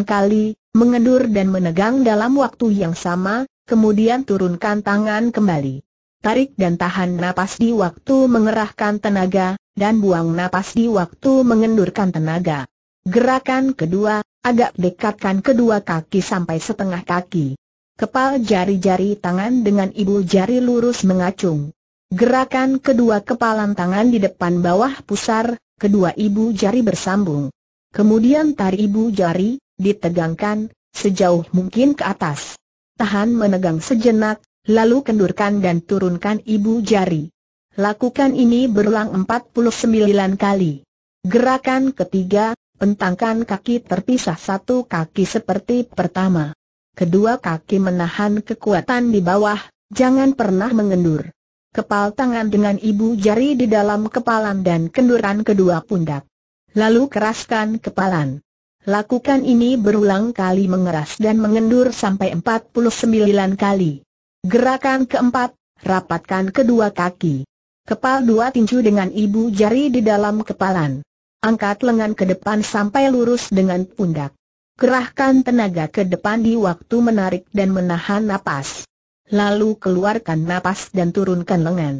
kali, mengendur dan menegang dalam waktu yang sama, kemudian turunkan tangan kembali. Tarik dan tahan napas di waktu mengerahkan tenaga, dan buang napas di waktu mengendurkan tenaga. Gerakan kedua, agak dekatkan kedua kaki sampai setengah kaki. Kepal jari-jari tangan dengan ibu jari lurus mengacung. Gerakan kedua kepalan tangan di depan bawah pusar, kedua ibu jari bersambung. Kemudian tari ibu jari, ditegangkan, sejauh mungkin ke atas. Tahan menegang sejenak, lalu kendurkan dan turunkan ibu jari. Lakukan ini berulang 49 kali. Gerakan ketiga, Pentangkan kaki terpisah satu kaki seperti pertama. Kedua kaki menahan kekuatan di bawah, jangan pernah mengendur. Kepal tangan dengan ibu jari di dalam kepalan dan kenduran kedua pundak. Lalu keraskan kepalan. Lakukan ini berulang kali mengeras dan mengendur sampai 49 kali. Gerakan keempat, rapatkan kedua kaki. Kepal dua tinju dengan ibu jari di dalam kepalan angkat lengan ke depan sampai lurus dengan pundak. Kerahkan tenaga ke depan di waktu menarik dan menahan napas. Lalu keluarkan napas dan turunkan lengan.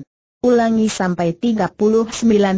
Ulangi sampai 39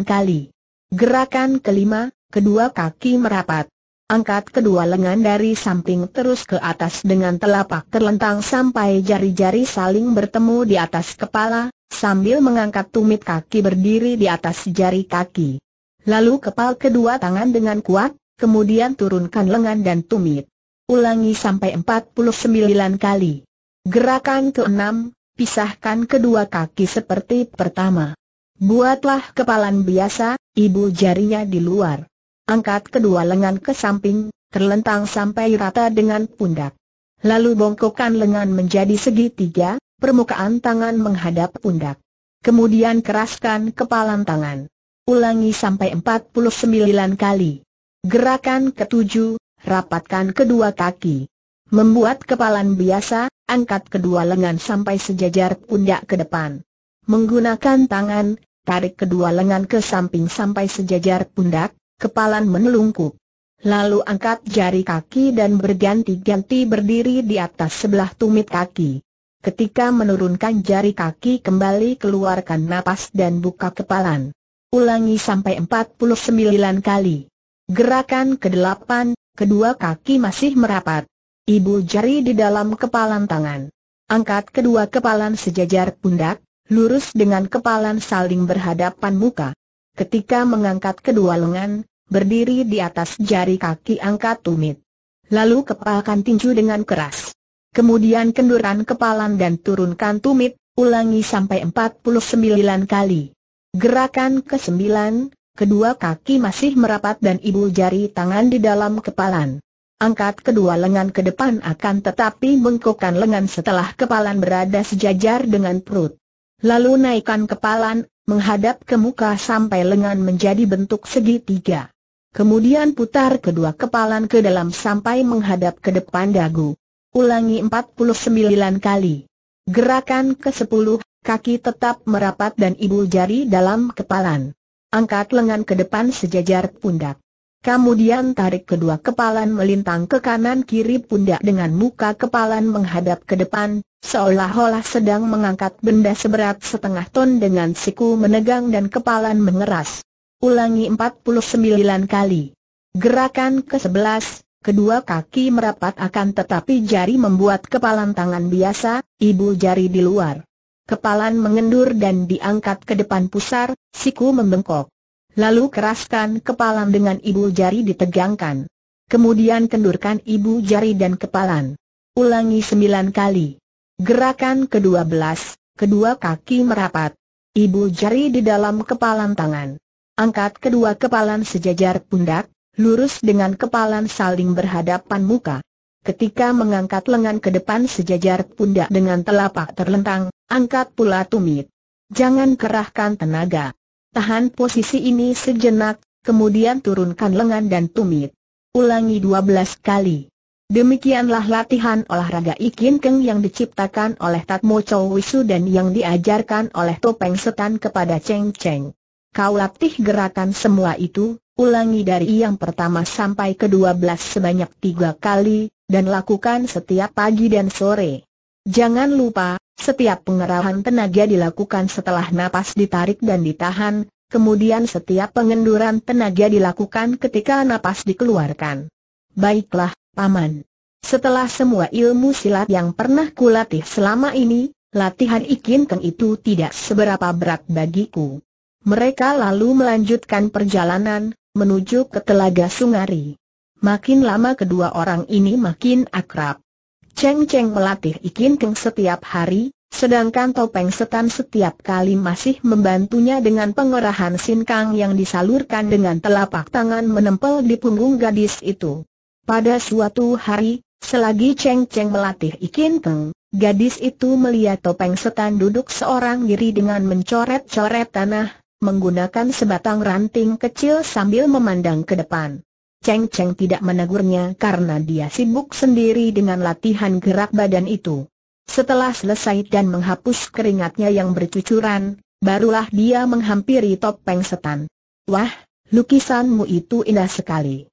kali. Gerakan kelima, kedua kaki merapat. Angkat kedua lengan dari samping terus ke atas dengan telapak terlentang sampai jari-jari saling bertemu di atas kepala, sambil mengangkat tumit kaki berdiri di atas jari kaki. Lalu kepal kedua tangan dengan kuat, kemudian turunkan lengan dan tumit. Ulangi sampai 49 kali. Gerakan keenam, pisahkan kedua kaki seperti pertama. Buatlah kepalan biasa, ibu jarinya di luar. Angkat kedua lengan ke samping, terlentang sampai rata dengan pundak. Lalu bongkokkan lengan menjadi segitiga, permukaan tangan menghadap pundak. Kemudian keraskan kepalan tangan. Ulangi sampai 49 kali. Gerakan ketujuh, rapatkan kedua kaki. Membuat kepalan biasa, angkat kedua lengan sampai sejajar pundak ke depan. Menggunakan tangan, tarik kedua lengan ke samping sampai sejajar pundak, kepalan menelungkup. Lalu angkat jari kaki dan berganti-ganti berdiri di atas sebelah tumit kaki. Ketika menurunkan jari kaki kembali keluarkan napas dan buka kepalan ulangi sampai 49 kali. Gerakan ke-8, kedua kaki masih merapat. Ibu jari di dalam kepalan tangan. Angkat kedua kepalan sejajar pundak, lurus dengan kepalan saling berhadapan muka. Ketika mengangkat kedua lengan, berdiri di atas jari kaki angkat tumit. Lalu kepalkan tinju dengan keras. Kemudian kenduran kepalan dan turunkan tumit, ulangi sampai 49 kali. Gerakan ke sembilan, kedua kaki masih merapat dan ibu jari tangan di dalam kepalan. Angkat kedua lengan ke depan akan tetapi bengkokkan lengan setelah kepalan berada sejajar dengan perut. Lalu naikkan kepalan, menghadap ke muka sampai lengan menjadi bentuk segitiga. Kemudian putar kedua kepalan ke dalam sampai menghadap ke depan dagu. Ulangi 49 kali. Gerakan ke-10 kaki tetap merapat dan ibu jari dalam kepalan. Angkat lengan ke depan sejajar pundak. Kemudian tarik kedua kepalan melintang ke kanan kiri pundak dengan muka kepalan menghadap ke depan, seolah-olah sedang mengangkat benda seberat setengah ton dengan siku menegang dan kepalan mengeras. Ulangi 49 kali. Gerakan ke-11, kedua kaki merapat akan tetapi jari membuat kepalan tangan biasa, ibu jari di luar kepalan mengendur dan diangkat ke depan pusar, siku membengkok. Lalu keraskan kepalan dengan ibu jari ditegangkan. Kemudian kendurkan ibu jari dan kepalan. Ulangi sembilan kali. Gerakan kedua belas, kedua kaki merapat. Ibu jari di dalam kepalan tangan. Angkat kedua kepalan sejajar pundak, lurus dengan kepalan saling berhadapan muka. Ketika mengangkat lengan ke depan sejajar pundak dengan telapak terlentang, Angkat pula tumit. Jangan kerahkan tenaga. Tahan posisi ini sejenak, kemudian turunkan lengan dan tumit. Ulangi 12 kali. Demikianlah latihan olahraga Ikin Keng yang diciptakan oleh Tatmo Chow Wisu dan yang diajarkan oleh Topeng Setan kepada Cheng Cheng. Kau latih gerakan semua itu, ulangi dari yang pertama sampai ke-12 sebanyak tiga kali, dan lakukan setiap pagi dan sore. Jangan lupa, setiap pengerahan tenaga dilakukan setelah napas ditarik dan ditahan, kemudian setiap pengenduran tenaga dilakukan ketika napas dikeluarkan. Baiklah, Paman. Setelah semua ilmu silat yang pernah kulatih selama ini, latihan ikin keng itu tidak seberapa berat bagiku. Mereka lalu melanjutkan perjalanan, menuju ke Telaga Sungari. Makin lama kedua orang ini makin akrab. Cheng Cheng melatih Ikin Keng setiap hari, sedangkan Topeng Setan setiap kali masih membantunya dengan pengerahan Kang yang disalurkan dengan telapak tangan menempel di punggung gadis itu. Pada suatu hari, selagi Cheng Cheng melatih Ikin Keng, gadis itu melihat Topeng Setan duduk seorang diri dengan mencoret-coret tanah, menggunakan sebatang ranting kecil sambil memandang ke depan. Cheng Cheng tidak menegurnya karena dia sibuk sendiri dengan latihan gerak badan itu. Setelah selesai dan menghapus keringatnya yang bercucuran, barulah dia menghampiri topeng setan. Wah, lukisanmu itu indah sekali.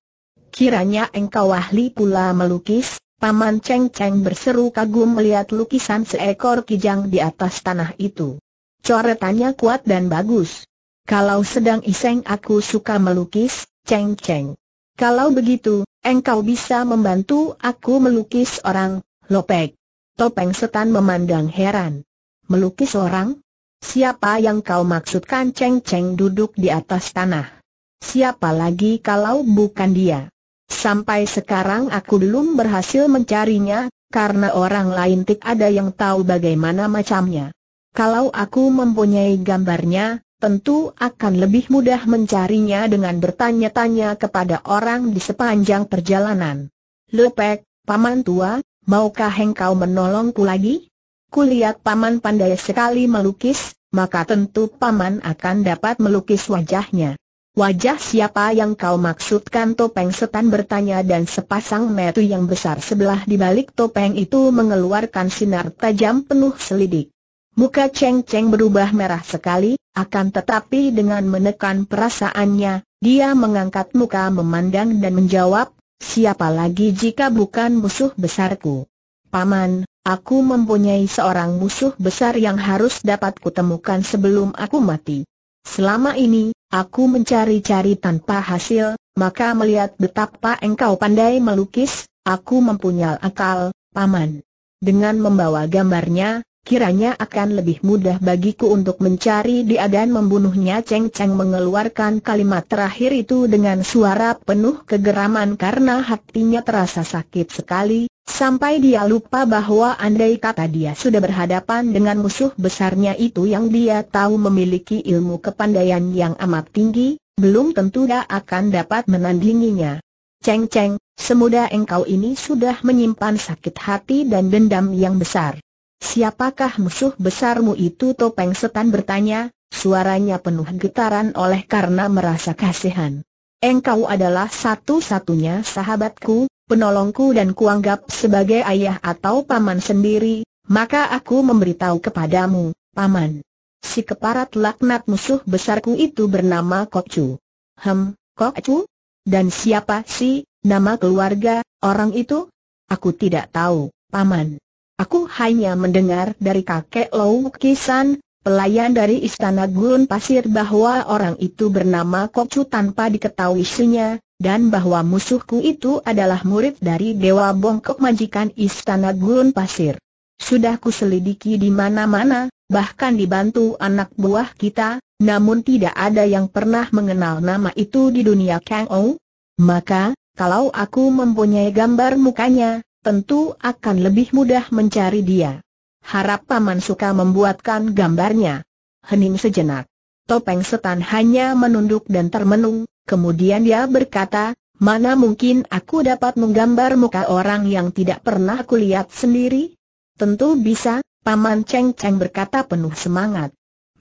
Kiranya engkau ahli pula melukis, Paman Cheng Cheng berseru kagum melihat lukisan seekor kijang di atas tanah itu. Coretannya kuat dan bagus. Kalau sedang iseng aku suka melukis, Cheng Cheng. Kalau begitu, engkau bisa membantu aku melukis orang, Lopek. Topeng setan memandang heran. Melukis orang? Siapa yang kau maksudkan Ceng Ceng duduk di atas tanah? Siapa lagi kalau bukan dia? Sampai sekarang aku belum berhasil mencarinya, karena orang lain tidak ada yang tahu bagaimana macamnya. Kalau aku mempunyai gambarnya, tentu akan lebih mudah mencarinya dengan bertanya-tanya kepada orang di sepanjang perjalanan. Lepek, paman tua, maukah engkau menolongku lagi? Kulihat paman pandai sekali melukis, maka tentu paman akan dapat melukis wajahnya. Wajah siapa yang kau maksudkan topeng setan bertanya dan sepasang metu yang besar sebelah di balik topeng itu mengeluarkan sinar tajam penuh selidik. Muka Cheng Cheng berubah merah sekali, akan tetapi dengan menekan perasaannya, dia mengangkat muka memandang dan menjawab, siapa lagi jika bukan musuh besarku? Paman, aku mempunyai seorang musuh besar yang harus dapat kutemukan sebelum aku mati. Selama ini, aku mencari-cari tanpa hasil, maka melihat betapa engkau pandai melukis, aku mempunyai akal, Paman. Dengan membawa gambarnya, kiranya akan lebih mudah bagiku untuk mencari dia dan membunuhnya Cheng Cheng mengeluarkan kalimat terakhir itu dengan suara penuh kegeraman karena hatinya terasa sakit sekali, sampai dia lupa bahwa andai kata dia sudah berhadapan dengan musuh besarnya itu yang dia tahu memiliki ilmu kepandaian yang amat tinggi, belum tentu dia akan dapat menandinginya. Cheng Cheng, semudah engkau ini sudah menyimpan sakit hati dan dendam yang besar. Siapakah musuh besarmu itu topeng setan bertanya, suaranya penuh getaran oleh karena merasa kasihan. Engkau adalah satu-satunya sahabatku, penolongku dan kuanggap sebagai ayah atau paman sendiri, maka aku memberitahu kepadamu, paman. Si keparat laknat musuh besarku itu bernama Kokcu. Hem, Kokcu? Dan siapa sih, nama keluarga, orang itu? Aku tidak tahu, paman. Aku hanya mendengar dari kakek Lou Kisan, pelayan dari Istana Gurun Pasir bahwa orang itu bernama Kokcu tanpa diketahui isinya, dan bahwa musuhku itu adalah murid dari Dewa Bongkok Majikan Istana Gurun Pasir. Sudah kuselidiki di mana-mana, bahkan dibantu anak buah kita, namun tidak ada yang pernah mengenal nama itu di dunia Kang Ou. Maka, kalau aku mempunyai gambar mukanya, tentu akan lebih mudah mencari dia. Harap Paman suka membuatkan gambarnya. Hening sejenak. Topeng setan hanya menunduk dan termenung, kemudian dia berkata, mana mungkin aku dapat menggambar muka orang yang tidak pernah kulihat sendiri? Tentu bisa, Paman Cheng Cheng berkata penuh semangat.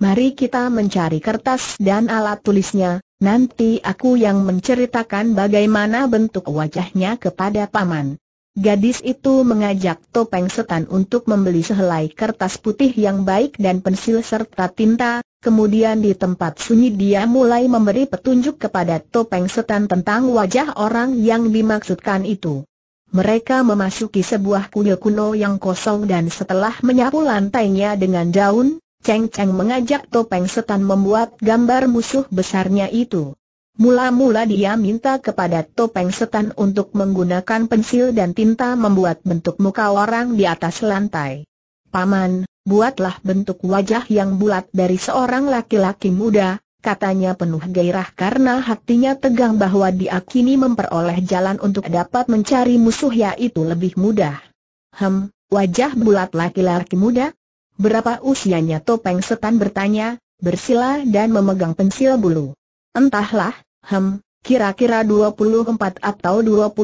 Mari kita mencari kertas dan alat tulisnya, nanti aku yang menceritakan bagaimana bentuk wajahnya kepada Paman. Gadis itu mengajak Topeng Setan untuk membeli sehelai kertas putih yang baik dan pensil serta tinta, kemudian di tempat sunyi dia mulai memberi petunjuk kepada Topeng Setan tentang wajah orang yang dimaksudkan itu. Mereka memasuki sebuah kuil kuno yang kosong dan setelah menyapu lantainya dengan daun, Cheng Cheng mengajak Topeng Setan membuat gambar musuh besarnya itu. Mula-mula dia minta kepada topeng setan untuk menggunakan pensil dan tinta membuat bentuk muka orang di atas lantai. Paman, buatlah bentuk wajah yang bulat dari seorang laki-laki muda, katanya penuh gairah karena hatinya tegang bahwa dia kini memperoleh jalan untuk dapat mencari musuh yaitu lebih mudah. Hem, wajah bulat laki-laki muda? Berapa usianya topeng setan bertanya, bersila dan memegang pensil bulu. Entahlah, Hem, kira-kira 24 atau 25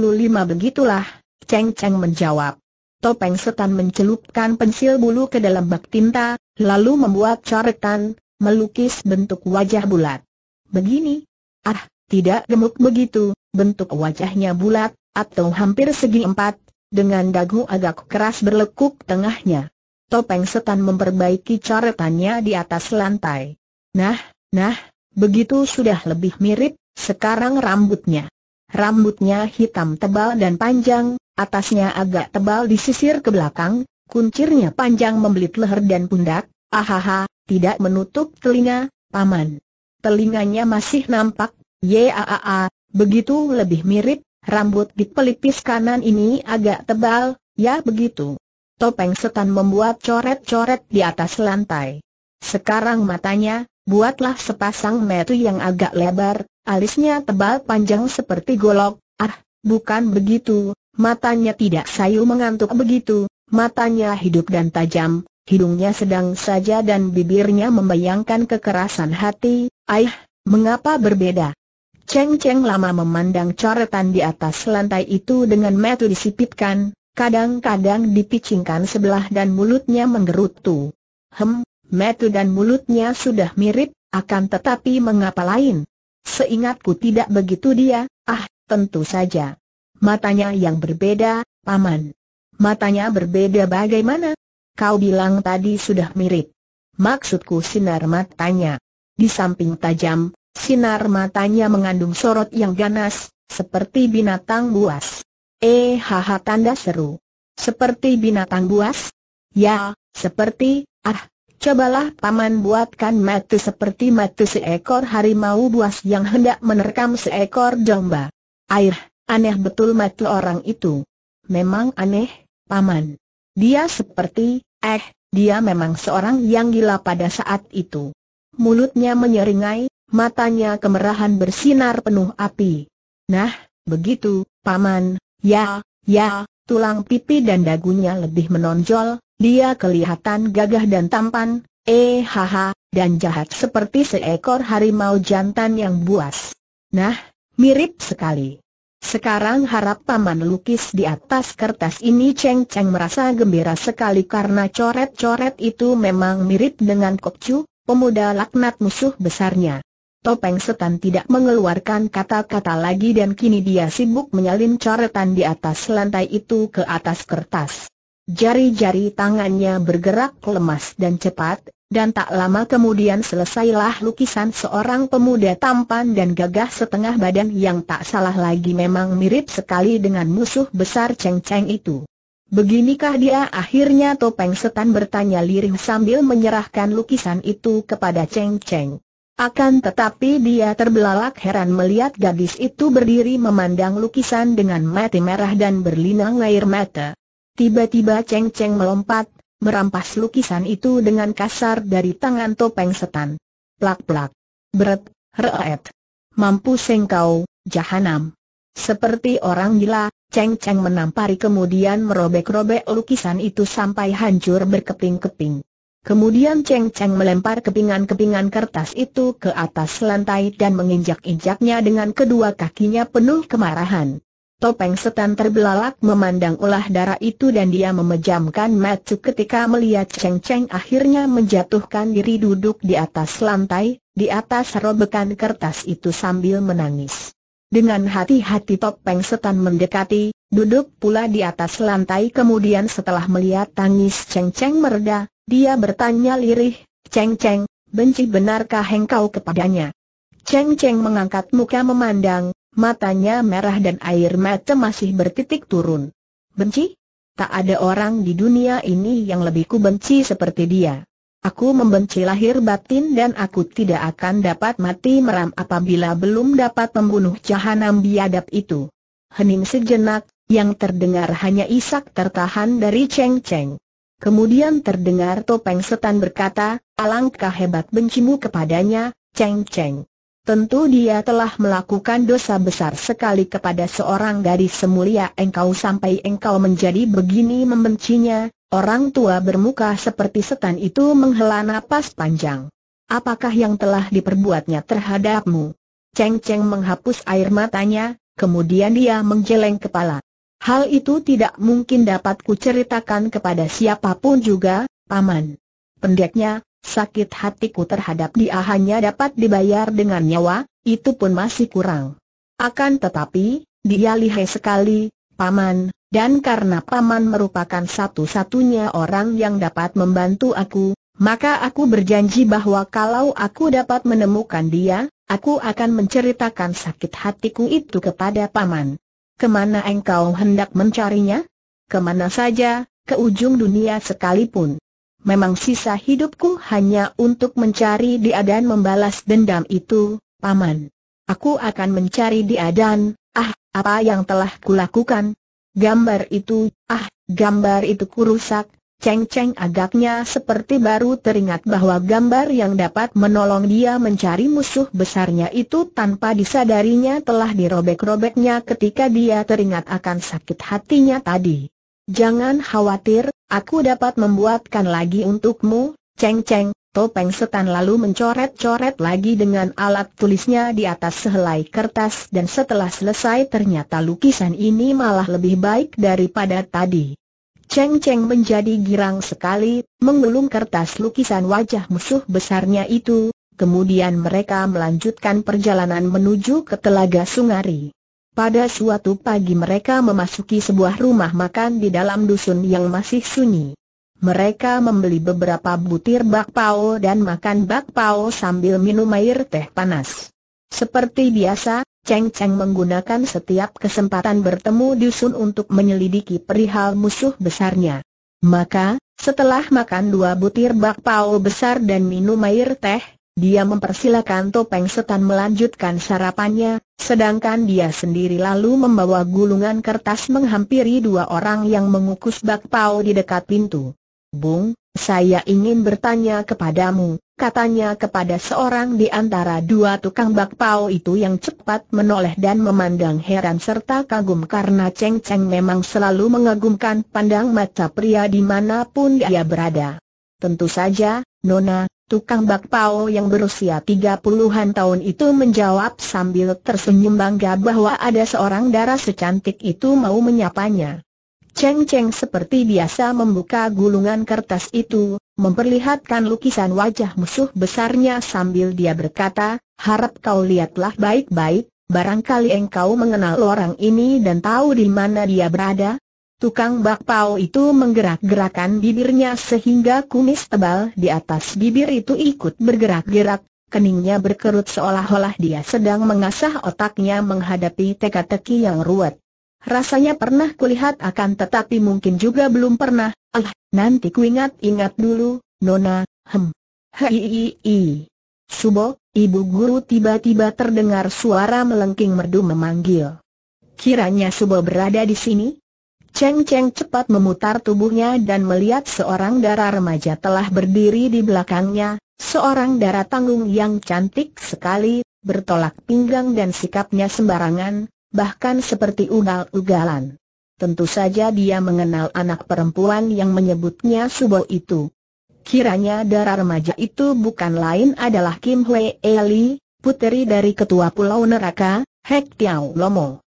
begitulah, Cheng Cheng menjawab. Topeng setan mencelupkan pensil bulu ke dalam bak tinta, lalu membuat coretan, melukis bentuk wajah bulat. Begini. Ah, tidak gemuk begitu, bentuk wajahnya bulat, atau hampir segi empat, dengan dagu agak keras berlekuk tengahnya. Topeng setan memperbaiki coretannya di atas lantai. Nah, nah, begitu sudah lebih mirip, sekarang rambutnya. Rambutnya hitam tebal dan panjang, atasnya agak tebal di sisir ke belakang, kuncirnya panjang membelit leher dan pundak, ahaha, tidak menutup telinga, paman. Telinganya masih nampak, yaa, begitu lebih mirip, rambut di pelipis kanan ini agak tebal, ya begitu. Topeng setan membuat coret-coret di atas lantai. Sekarang matanya, buatlah sepasang metu yang agak lebar, Alisnya tebal panjang seperti golok, ah, bukan begitu, matanya tidak sayu mengantuk begitu, matanya hidup dan tajam, hidungnya sedang saja dan bibirnya membayangkan kekerasan hati, aih, mengapa berbeda? Ceng-ceng lama memandang coretan di atas lantai itu dengan metu disipitkan, kadang-kadang dipicingkan sebelah dan mulutnya menggerutu. Hem, metu dan mulutnya sudah mirip, akan tetapi mengapa lain? Seingatku tidak begitu dia, ah, tentu saja. Matanya yang berbeda, paman. Matanya berbeda bagaimana? Kau bilang tadi sudah mirip. Maksudku sinar matanya. Di samping tajam, sinar matanya mengandung sorot yang ganas, seperti binatang buas. Eh haha tanda seru. Seperti binatang buas? Ya, seperti, ah, Cobalah paman buatkan mati seperti mati seekor harimau buas yang hendak menerkam seekor domba. Air, aneh betul mati orang itu. Memang aneh, paman. Dia seperti, eh, dia memang seorang yang gila pada saat itu. Mulutnya menyeringai, matanya kemerahan bersinar penuh api. Nah, begitu, paman, ya, ya, tulang pipi dan dagunya lebih menonjol, dia kelihatan gagah dan tampan, eh haha, dan jahat seperti seekor harimau jantan yang buas. Nah, mirip sekali. Sekarang harap paman lukis di atas kertas ini Cheng Cheng merasa gembira sekali karena coret-coret itu memang mirip dengan Kopcu, pemuda laknat musuh besarnya. Topeng setan tidak mengeluarkan kata-kata lagi dan kini dia sibuk menyalin coretan di atas lantai itu ke atas kertas. Jari-jari tangannya bergerak lemas dan cepat, dan tak lama kemudian selesailah lukisan seorang pemuda tampan dan gagah setengah badan yang tak salah lagi memang mirip sekali dengan musuh besar Cheng Cheng itu. Beginikah dia akhirnya topeng setan bertanya lirih sambil menyerahkan lukisan itu kepada Cheng Cheng. Akan tetapi dia terbelalak heran melihat gadis itu berdiri memandang lukisan dengan mati merah dan berlinang air mata. Tiba-tiba Cheng Cheng melompat, merampas lukisan itu dengan kasar dari tangan topeng setan. Plak-plak. Beret, reet. Mampus engkau, jahanam. Seperti orang gila, Cheng Cheng menampari kemudian merobek-robek lukisan itu sampai hancur berkeping-keping. Kemudian Cheng Cheng melempar kepingan-kepingan kertas itu ke atas lantai dan menginjak-injaknya dengan kedua kakinya penuh kemarahan. Topeng setan terbelalak memandang ulah darah itu dan dia memejamkan mata ketika melihat Cheng Cheng akhirnya menjatuhkan diri duduk di atas lantai, di atas robekan kertas itu sambil menangis. Dengan hati-hati topeng setan mendekati, duduk pula di atas lantai kemudian setelah melihat tangis Cheng Cheng mereda, dia bertanya lirih, Cheng Cheng, benci benarkah engkau kepadanya? Cheng Cheng mengangkat muka memandang, Matanya merah dan air mata masih bertitik turun. Benci? Tak ada orang di dunia ini yang lebih ku benci seperti dia. Aku membenci lahir batin dan aku tidak akan dapat mati meram apabila belum dapat membunuh jahanam biadab itu. Hening sejenak, yang terdengar hanya isak tertahan dari Cheng Cheng. Kemudian terdengar topeng setan berkata, alangkah hebat bencimu kepadanya, Cheng Cheng. Tentu dia telah melakukan dosa besar sekali kepada seorang gadis semulia engkau sampai engkau menjadi begini membencinya, orang tua bermuka seperti setan itu menghela napas panjang. Apakah yang telah diperbuatnya terhadapmu? Cheng Cheng menghapus air matanya, kemudian dia menggeleng kepala. Hal itu tidak mungkin dapat kuceritakan kepada siapapun juga, Paman. Pendeknya, Sakit hatiku terhadap dia hanya dapat dibayar dengan nyawa, itu pun masih kurang. Akan tetapi, dia lihai sekali, Paman, dan karena Paman merupakan satu-satunya orang yang dapat membantu aku, maka aku berjanji bahwa kalau aku dapat menemukan dia, aku akan menceritakan sakit hatiku itu kepada Paman. Kemana engkau hendak mencarinya? Kemana saja, ke ujung dunia sekalipun memang sisa hidupku hanya untuk mencari dia dan membalas dendam itu, Paman. Aku akan mencari dia dan, ah, apa yang telah kulakukan? Gambar itu, ah, gambar itu kurusak, Ceng-ceng agaknya seperti baru teringat bahwa gambar yang dapat menolong dia mencari musuh besarnya itu tanpa disadarinya telah dirobek-robeknya ketika dia teringat akan sakit hatinya tadi. Jangan khawatir, aku dapat membuatkan lagi untukmu, Cheng Cheng. topeng setan lalu mencoret-coret lagi dengan alat tulisnya di atas sehelai kertas dan setelah selesai ternyata lukisan ini malah lebih baik daripada tadi. Cheng Cheng menjadi girang sekali, menggulung kertas lukisan wajah musuh besarnya itu, kemudian mereka melanjutkan perjalanan menuju ke Telaga Sungari. Pada suatu pagi mereka memasuki sebuah rumah makan di dalam dusun yang masih sunyi. Mereka membeli beberapa butir bakpao dan makan bakpao sambil minum air teh panas. Seperti biasa, Cheng Cheng menggunakan setiap kesempatan bertemu dusun untuk menyelidiki perihal musuh besarnya. Maka, setelah makan dua butir bakpao besar dan minum air teh, dia mempersilakan topeng setan melanjutkan sarapannya, sedangkan dia sendiri lalu membawa gulungan kertas menghampiri dua orang yang mengukus bakpao di dekat pintu. Bung, saya ingin bertanya kepadamu, katanya kepada seorang di antara dua tukang bakpao itu yang cepat menoleh dan memandang heran serta kagum karena Cheng Cheng memang selalu mengagumkan pandang mata pria dimanapun dia berada. Tentu saja, Nona, Tukang bakpao yang berusia tiga puluhan tahun itu menjawab sambil tersenyum bangga bahwa ada seorang darah secantik itu mau menyapanya. Cheng Cheng seperti biasa membuka gulungan kertas itu, memperlihatkan lukisan wajah musuh besarnya sambil dia berkata, harap kau lihatlah baik-baik, barangkali engkau mengenal orang ini dan tahu di mana dia berada, Tukang bakpao itu menggerak-gerakan bibirnya sehingga kumis tebal di atas bibir itu ikut bergerak-gerak, keningnya berkerut seolah-olah dia sedang mengasah otaknya menghadapi teka-teki yang ruwet. Rasanya pernah kulihat akan tetapi mungkin juga belum pernah, ah, nanti kuingat-ingat dulu, Nona, hem, hiiii. Subo, ibu guru tiba-tiba terdengar suara melengking merdu memanggil. Kiranya Subo berada di sini? Cheng Cheng cepat memutar tubuhnya dan melihat seorang darah remaja telah berdiri di belakangnya, seorang darah tanggung yang cantik sekali, bertolak pinggang dan sikapnya sembarangan, bahkan seperti ugal-ugalan. Tentu saja dia mengenal anak perempuan yang menyebutnya Subo itu. Kiranya darah remaja itu bukan lain adalah Kim Hwee Eli, puteri dari ketua Pulau Neraka, Hek Tiao Lomo.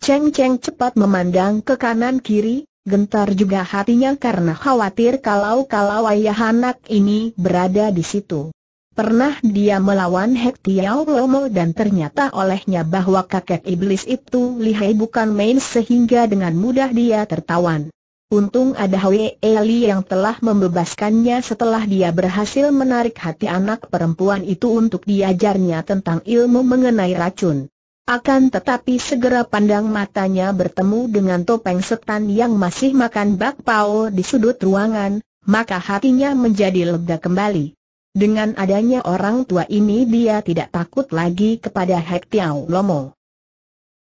Cheng Cheng cepat memandang ke kanan kiri, gentar juga hatinya karena khawatir kalau-kalau ayah anak ini berada di situ. Pernah dia melawan Hek Tiao Lomo dan ternyata olehnya bahwa kakek iblis itu lihai bukan main sehingga dengan mudah dia tertawan. Untung ada Wei Li yang telah membebaskannya setelah dia berhasil menarik hati anak perempuan itu untuk diajarnya tentang ilmu mengenai racun. Akan tetapi segera pandang matanya bertemu dengan topeng setan yang masih makan bakpao di sudut ruangan, maka hatinya menjadi lega kembali. Dengan adanya orang tua ini dia tidak takut lagi kepada Hek Tiao Lomo.